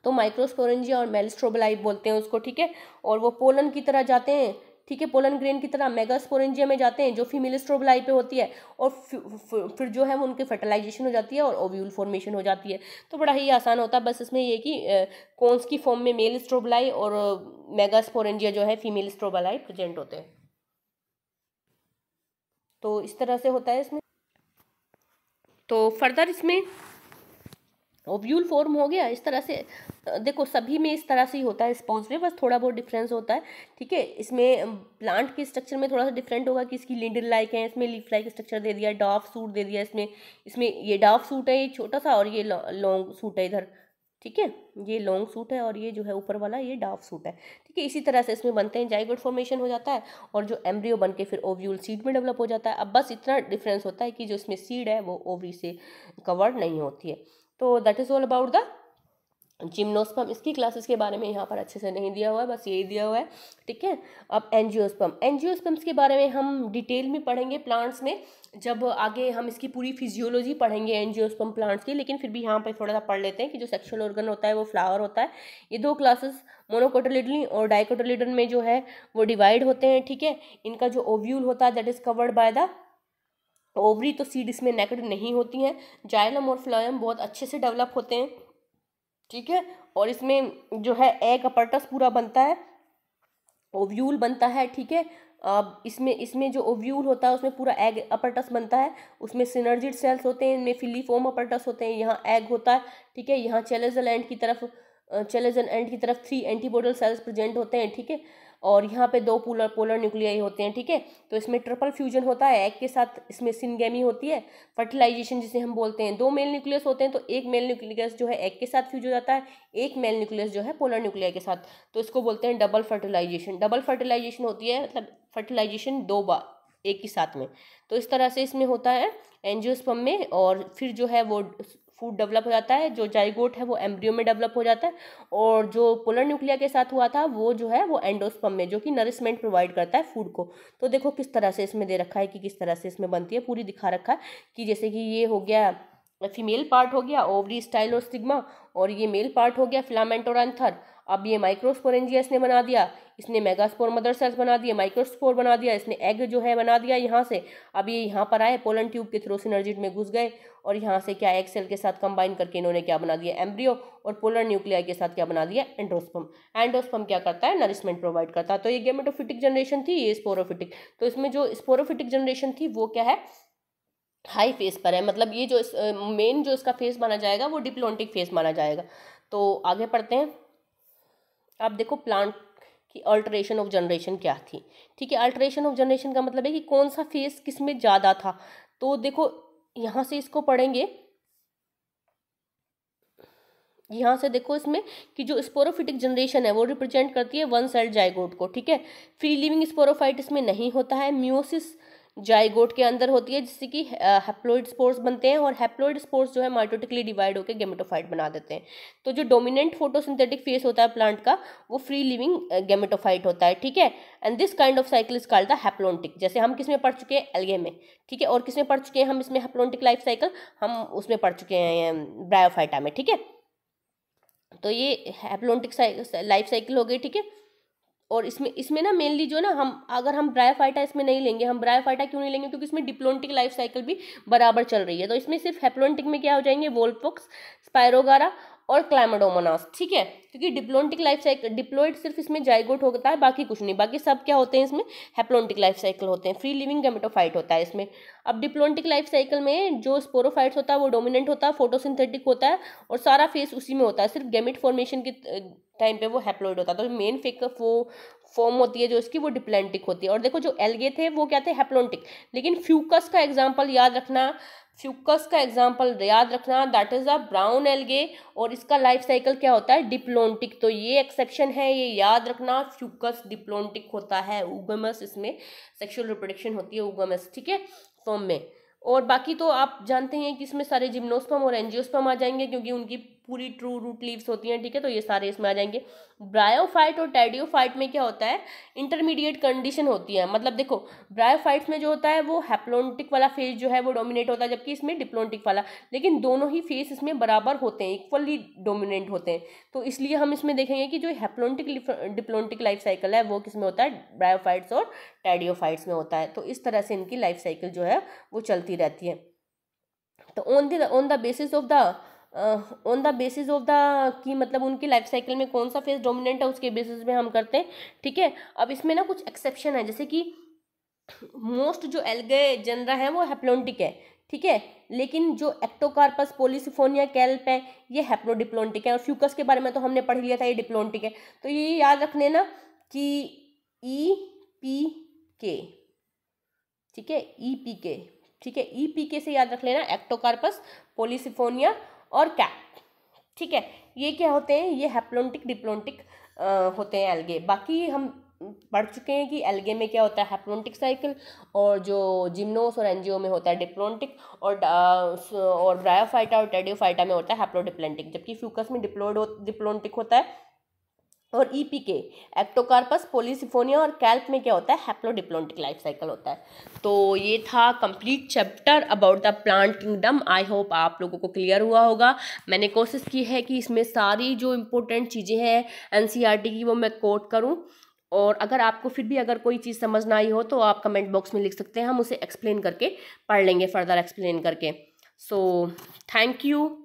तो माइक्रोस्पोरेंजिया और मेलस्ट्रोबलाइट बोलते हैं उसको ठीक है और वो पोलन की तरह जाते हैं ठीक है पोलन ग्रेन की तरह मेगास्पोरेंजिया में जाते हैं जो फीमेल स्ट्रोबलाई पे होती है और फिर जो है वो उनके फर्टिलाइजेशन हो जाती है और ओव्यूल फॉर्मेशन हो जाती है तो बड़ा ही आसान होता है बस इसमें ये कि कौनस की फॉर्म में मेल स्ट्रोबलाई और मेगास्पोरेंजिया जो है फीमेल स्ट्रोबलाई प्रेजेंट होते हैं तो इस तरह से होता है इसमें तो फर्दर इसमें ओव्यूल फॉर्म हो गया इस तरह से देखो सभी में इस तरह से ही होता है स्पॉन्स में बस थोड़ा बहुत डिफरेंस होता है ठीक है इसमें प्लांट के स्ट्रक्चर में थोड़ा सा डिफरेंट होगा कि इसकी लिंडर लाइक है इसमें लीफ लाइक स्ट्रक्चर दे दिया डाफ सूट दे दिया इसमें इसमें ये डाफ सूट है ये छोटा सा और ये लॉन्ग सूट है इधर ठीक है ये लॉन्ग सूट है और ये जो है ऊपर वाला ये डाफ सूट है ठीक है इसी तरह से इसमें बनते हैं जाइगोड फॉर्मेशन हो जाता है और जो एम्ब्रियो बन के फिर ओव्यूल सीड में डेवलप हो जाता है अब बस इतना डिफरेंस होता है कि जो इसमें सीड है वो ओवरी से कवर्ड नहीं होती है तो that is all about the gymnosperm इसकी क्लासेस के बारे में यहाँ पर अच्छे से नहीं दिया हुआ है बस यही दिया हुआ है ठीक है अब एनजियोस्पम एनजियोस्पम्स के बारे में हम डिटेल में पढ़ेंगे प्लांट्स में जब आगे हम इसकी पूरी फिजियोलॉजी पढ़ेंगे एनजियोस्पम प्लांट्स की लेकिन फिर भी यहाँ पर थोड़ा सा पढ़ लेते हैं कि जो सेक्शुअल ऑर्गन होता है वो फ्लावर होता है ये दो क्लासेस मोनोकोटोलिडन और डाइकोटोलिडन में जो है वो डिवाइड होते हैं ठीक है इनका जो ओव्यूल होता है that is covered by the ovary तो सीड इसमें नेकड नहीं होती हैं जाइलम और फ्लोएम बहुत अच्छे से डेवलप होते हैं ठीक है और इसमें जो है ए का पर्टस पूरा बनता है ओव्यूल बनता है ठीक है अब इसमें इसमें जो ओव्यूल होता है उसमें पूरा एग अपर्टस बनता है उसमें सिनर्जिड सेल्स होते हैं इनमें फिलीफोम अपर्टस होते हैं यहाँ एग होता है ठीक है यहाँ चेलेजल एंड की तरफ चेलेजल एंड की तरफ थ्री एंटीबोडल सेल्स प्रेजेंट होते हैं ठीक है और यहाँ पे दो पोलर पोलर न्यूक्लियाई होते हैं ठीक है तो इसमें ट्रिपल फ्यूजन होता है एग के साथ इसमें सिनगेमी होती है फर्टिलाइजेशन जिसे हम बोलते हैं दो मेल न्यूक्लियस होते हैं तो एक मेल न्यूक्लियस जो है एग के साथ फ्यूज हो जाता है एक मेल न्यूक्लियस जो है पोलर न्यूक्लिया के साथ तो इसको बोलते हैं डबल फर्टिलाइजेशन डबल फर्टिलाइजेशन होती है मतलब फर्टिलाइजेशन दो बार एक ही साथ में तो इस तरह से इसमें होता है एनजियोस्पम में और फिर जो है वो फूड डेवलप हो जाता है जो जाइगोट है वो एम्ब्रियो में डेवलप हो जाता है और जो पोलर न्यूक्लिया के साथ हुआ था वो जो है वो एंडोस्पम में जो कि नरिशमेंट प्रोवाइड करता है फूड को तो देखो किस तरह से इसमें दे रखा है कि किस तरह से इसमें बनती है पूरी दिखा रखा है कि जैसे कि ये हो गया फीमेल पार्ट हो गया ओवरी स्टाइल और स्टिग्मा और ये मेल पार्ट हो गया फिलामेंट और एंथर अब ये माइक्रोस्पोरेंजियस ने बना दिया इसने मेगास्पोर मदर सेल्स बना दिए माइक्रोस्पोर बना दिया इसने एग जो है बना दिया यहाँ से अब ये यहाँ पर आए पोलन ट्यूब के थ्रू सिनर्जिट में घुस गए और यहाँ से क्या एग सेल के साथ कंबाइन करके इन्होंने क्या बना दिया एम्ब्रियो और पोलर न्यूक्लियाई के साथ क्या बना दिया एंडोस्पम एंडोस्पम क्या करता है नरिशमेंट प्रोवाइड करता है तो ये गेमेटोफिटिक जनरेशन थी ये स्पोरोफिटिक तो इसमें जो स्पोरोफिटिक जनरेशन थी वो क्या है हाई फेस पर है मतलब ये जो मेन जो इसका फेस माना जाएगा वो डिप्लोन्टिक फेस माना जाएगा तो आगे पढ़ते हैं तो आप देखो प्लांट कि अल्ट्रेशन ऑफ जनरेशन क्या थी ठीक है अल्ट्रेशन ऑफ जनरेशन का मतलब है कि कौन सा फेस किस में ज़्यादा था तो देखो यहाँ से इसको पढ़ेंगे यहाँ से देखो इसमें कि जो स्पोरोफिटिक जनरेशन है वो रिप्रेजेंट करती है वन सेल जायगोट को ठीक है फ्री लिविंग स्पोरोफाइट इसमें नहीं होता है म्यूसिस जाइगोट के अंदर होती है जिससे कि हेप्लोइड स्पोर्स बनते हैं और हेप्लोइड स्पोर्स जो है माइटोटिकली डिवाइड होकर गेमेटोफाइट बना देते हैं तो जो डोमिनेंट फोटोसिंथेटिक फेस होता है प्लांट का वो फ्री लिविंग गेमेटोफाइट होता है ठीक है and this kind of cycle is called the haplontic जैसे हम किस में पढ़ चुके हैं एलगे में ठीक है और किस में पढ़ चुके हैं हम इसमें हेप्लोन्टिक लाइफ साइकिल हम उसमें पढ़ चुके हैं ब्रायोफाइटा में ठीक है तो ये हेप्लोन्टिक लाइफ साइकिल हो गई ठीक है और इसमें इसमें ना मेनली जो ना हम अगर हम ब्रायोफाइटा इसमें नहीं लेंगे हम ब्रायोफाइटा क्यों नहीं लेंगे क्योंकि इसमें डिप्लोन्टिक लाइफ साइकिल भी बराबर चल रही है तो इसमें सिर्फ हेप्लोन्टिक में क्या हो जाएंगे वोल्पोक्स स्पायरोगारा और क्लाइमोडोमोनास ठीक है क्योंकि डिप्लोन्टिक लाइफ साइकिल डिप्लोइड सिर्फ इसमें जाइगोट होता है बाकी कुछ नहीं बाकी सब क्या होते हैं इसमें हेप्लोन्टिक लाइफ साइकिल होते हैं फ्री लिविंग गेमेटोफाइट होता है इसमें अब डिप्लोन्टिक लाइफ साइकिल में जो स्पोरोफाइट्स होता है वो डोमिनेंट होता है फोटोसिंथेटिक होता है और सारा फेस उसी में होता है सिर्फ गेमिट फॉर्मेशन के टाइम पे वो हैप्लोइड होता है तो मेन फेक वो फॉर्म होती है जो इसकी वो डिप्लेंटिक होती है और देखो जो एलगे थे वो क्या थे हैप्लोन्टिक लेकिन फ्यूकस का एग्जाम्पल याद रखना फ्यूकस का एग्जाम्पल याद रखना that is a brown algae और इसका लाइफ साइकिल क्या होता है डिप्लोन्टिक तो ये एक्सेप्शन है ये याद रखना फ्यूकस डिप्लोन्टिक होता है उगमस इसमें सेक्शुअल रिप्रोडक्शन होती है उगमस ठीक है फॉर्म में और बाकी तो आप जानते हैं कि इसमें सारे जिम्नोस्पम और एनजियोस्पम आ जाएंगे क्योंकि उनकी पूरी ट्रू रूट लीव्स होती हैं ठीक है तो ये सारे इसमें आ जाएंगे ब्रायोफाइट और टैडियोफाइट में क्या होता है इंटरमीडिएट कंडीशन होती है मतलब देखो ब्रायोफाइट्स में जो होता है वो हैप्लोन्टिक वाला फेज जो है वो डोमिनेट होता है जबकि इसमें डिप्लोन्टिक वाला लेकिन दोनों ही फेज इसमें बराबर होते हैं इक्वली डोमिनेट होते हैं तो इसलिए हम इसमें देखेंगे कि जो हैप्लोन्टिक डिप्लोन्टिक लाइफ साइकिल है वो किस में होता है ब्रायोफाइट्स और टैडियोफाइट्स में होता है तो इस तरह से इनकी लाइफ साइकिल जो है वो चलती रहती है तो on the on the basis of the on the basis of the कि मतलब उनकी लाइफ साइकिल में कौन सा फेज डोमिनेंट है उसके बेसिस में हम करते हैं ठीक है अब इसमें ना कुछ एक्सेप्शन है जैसे कि मोस्ट जो एल्गे जनरा है वो हेप्लोन्टिक है ठीक है लेकिन जो एक्टोकार्पस पोलिसिफोनिया कैल्प है ये हेप्लोडिप्लोन्टिक है और फ्यूकस के बारे में तो हमने पढ़ लिया था ये डिप्लोन्टिक है तो ये याद रख लेना कि ई पी के ठीक है ई पी के ठीक है ई पी के से याद रख लेना एक्टोकार्पस पोलिसिफोनिया और कैप ठीक है ये क्या होते हैं ये हैप्लोन्टिक डिप्लोंटिक होते हैं एल्गे बाकी हम पढ़ चुके हैं कि एल्गे में क्या होता है हैप्लोन्टिक साइकिल और जो जिम्नोस और एनजीओ में होता है डिप्लोटिक और और ब्रायोफाइटा और टेडियोफाइटा में होता है हैप्लोडिप्लेंटिक जबकि फ्यूकस में डिप्लोड डिप्लोंटिक होता है और ई पी के एक्टोकार्पस पोलिसिफोनिया और कैल्प में क्या होता है हैप्लोडिप्लोन्टिक लाइफ साइकिल होता है तो ये था complete chapter about the plant kingdom I hope आप लोगों को क्लियर हुआ होगा मैंने कोशिश की है कि इसमें सारी जो इम्पोर्टेंट चीज़ें हैं एन e की वो मैं कोट करूँ और अगर आपको फिर भी अगर कोई चीज़ समझ ना आई हो तो आप कमेंट बॉक्स में लिख सकते हैं हम उसे एक्सप्लेन करके पढ़ लेंगे फर्दर एक्सप्लेन करके सो थैंक यू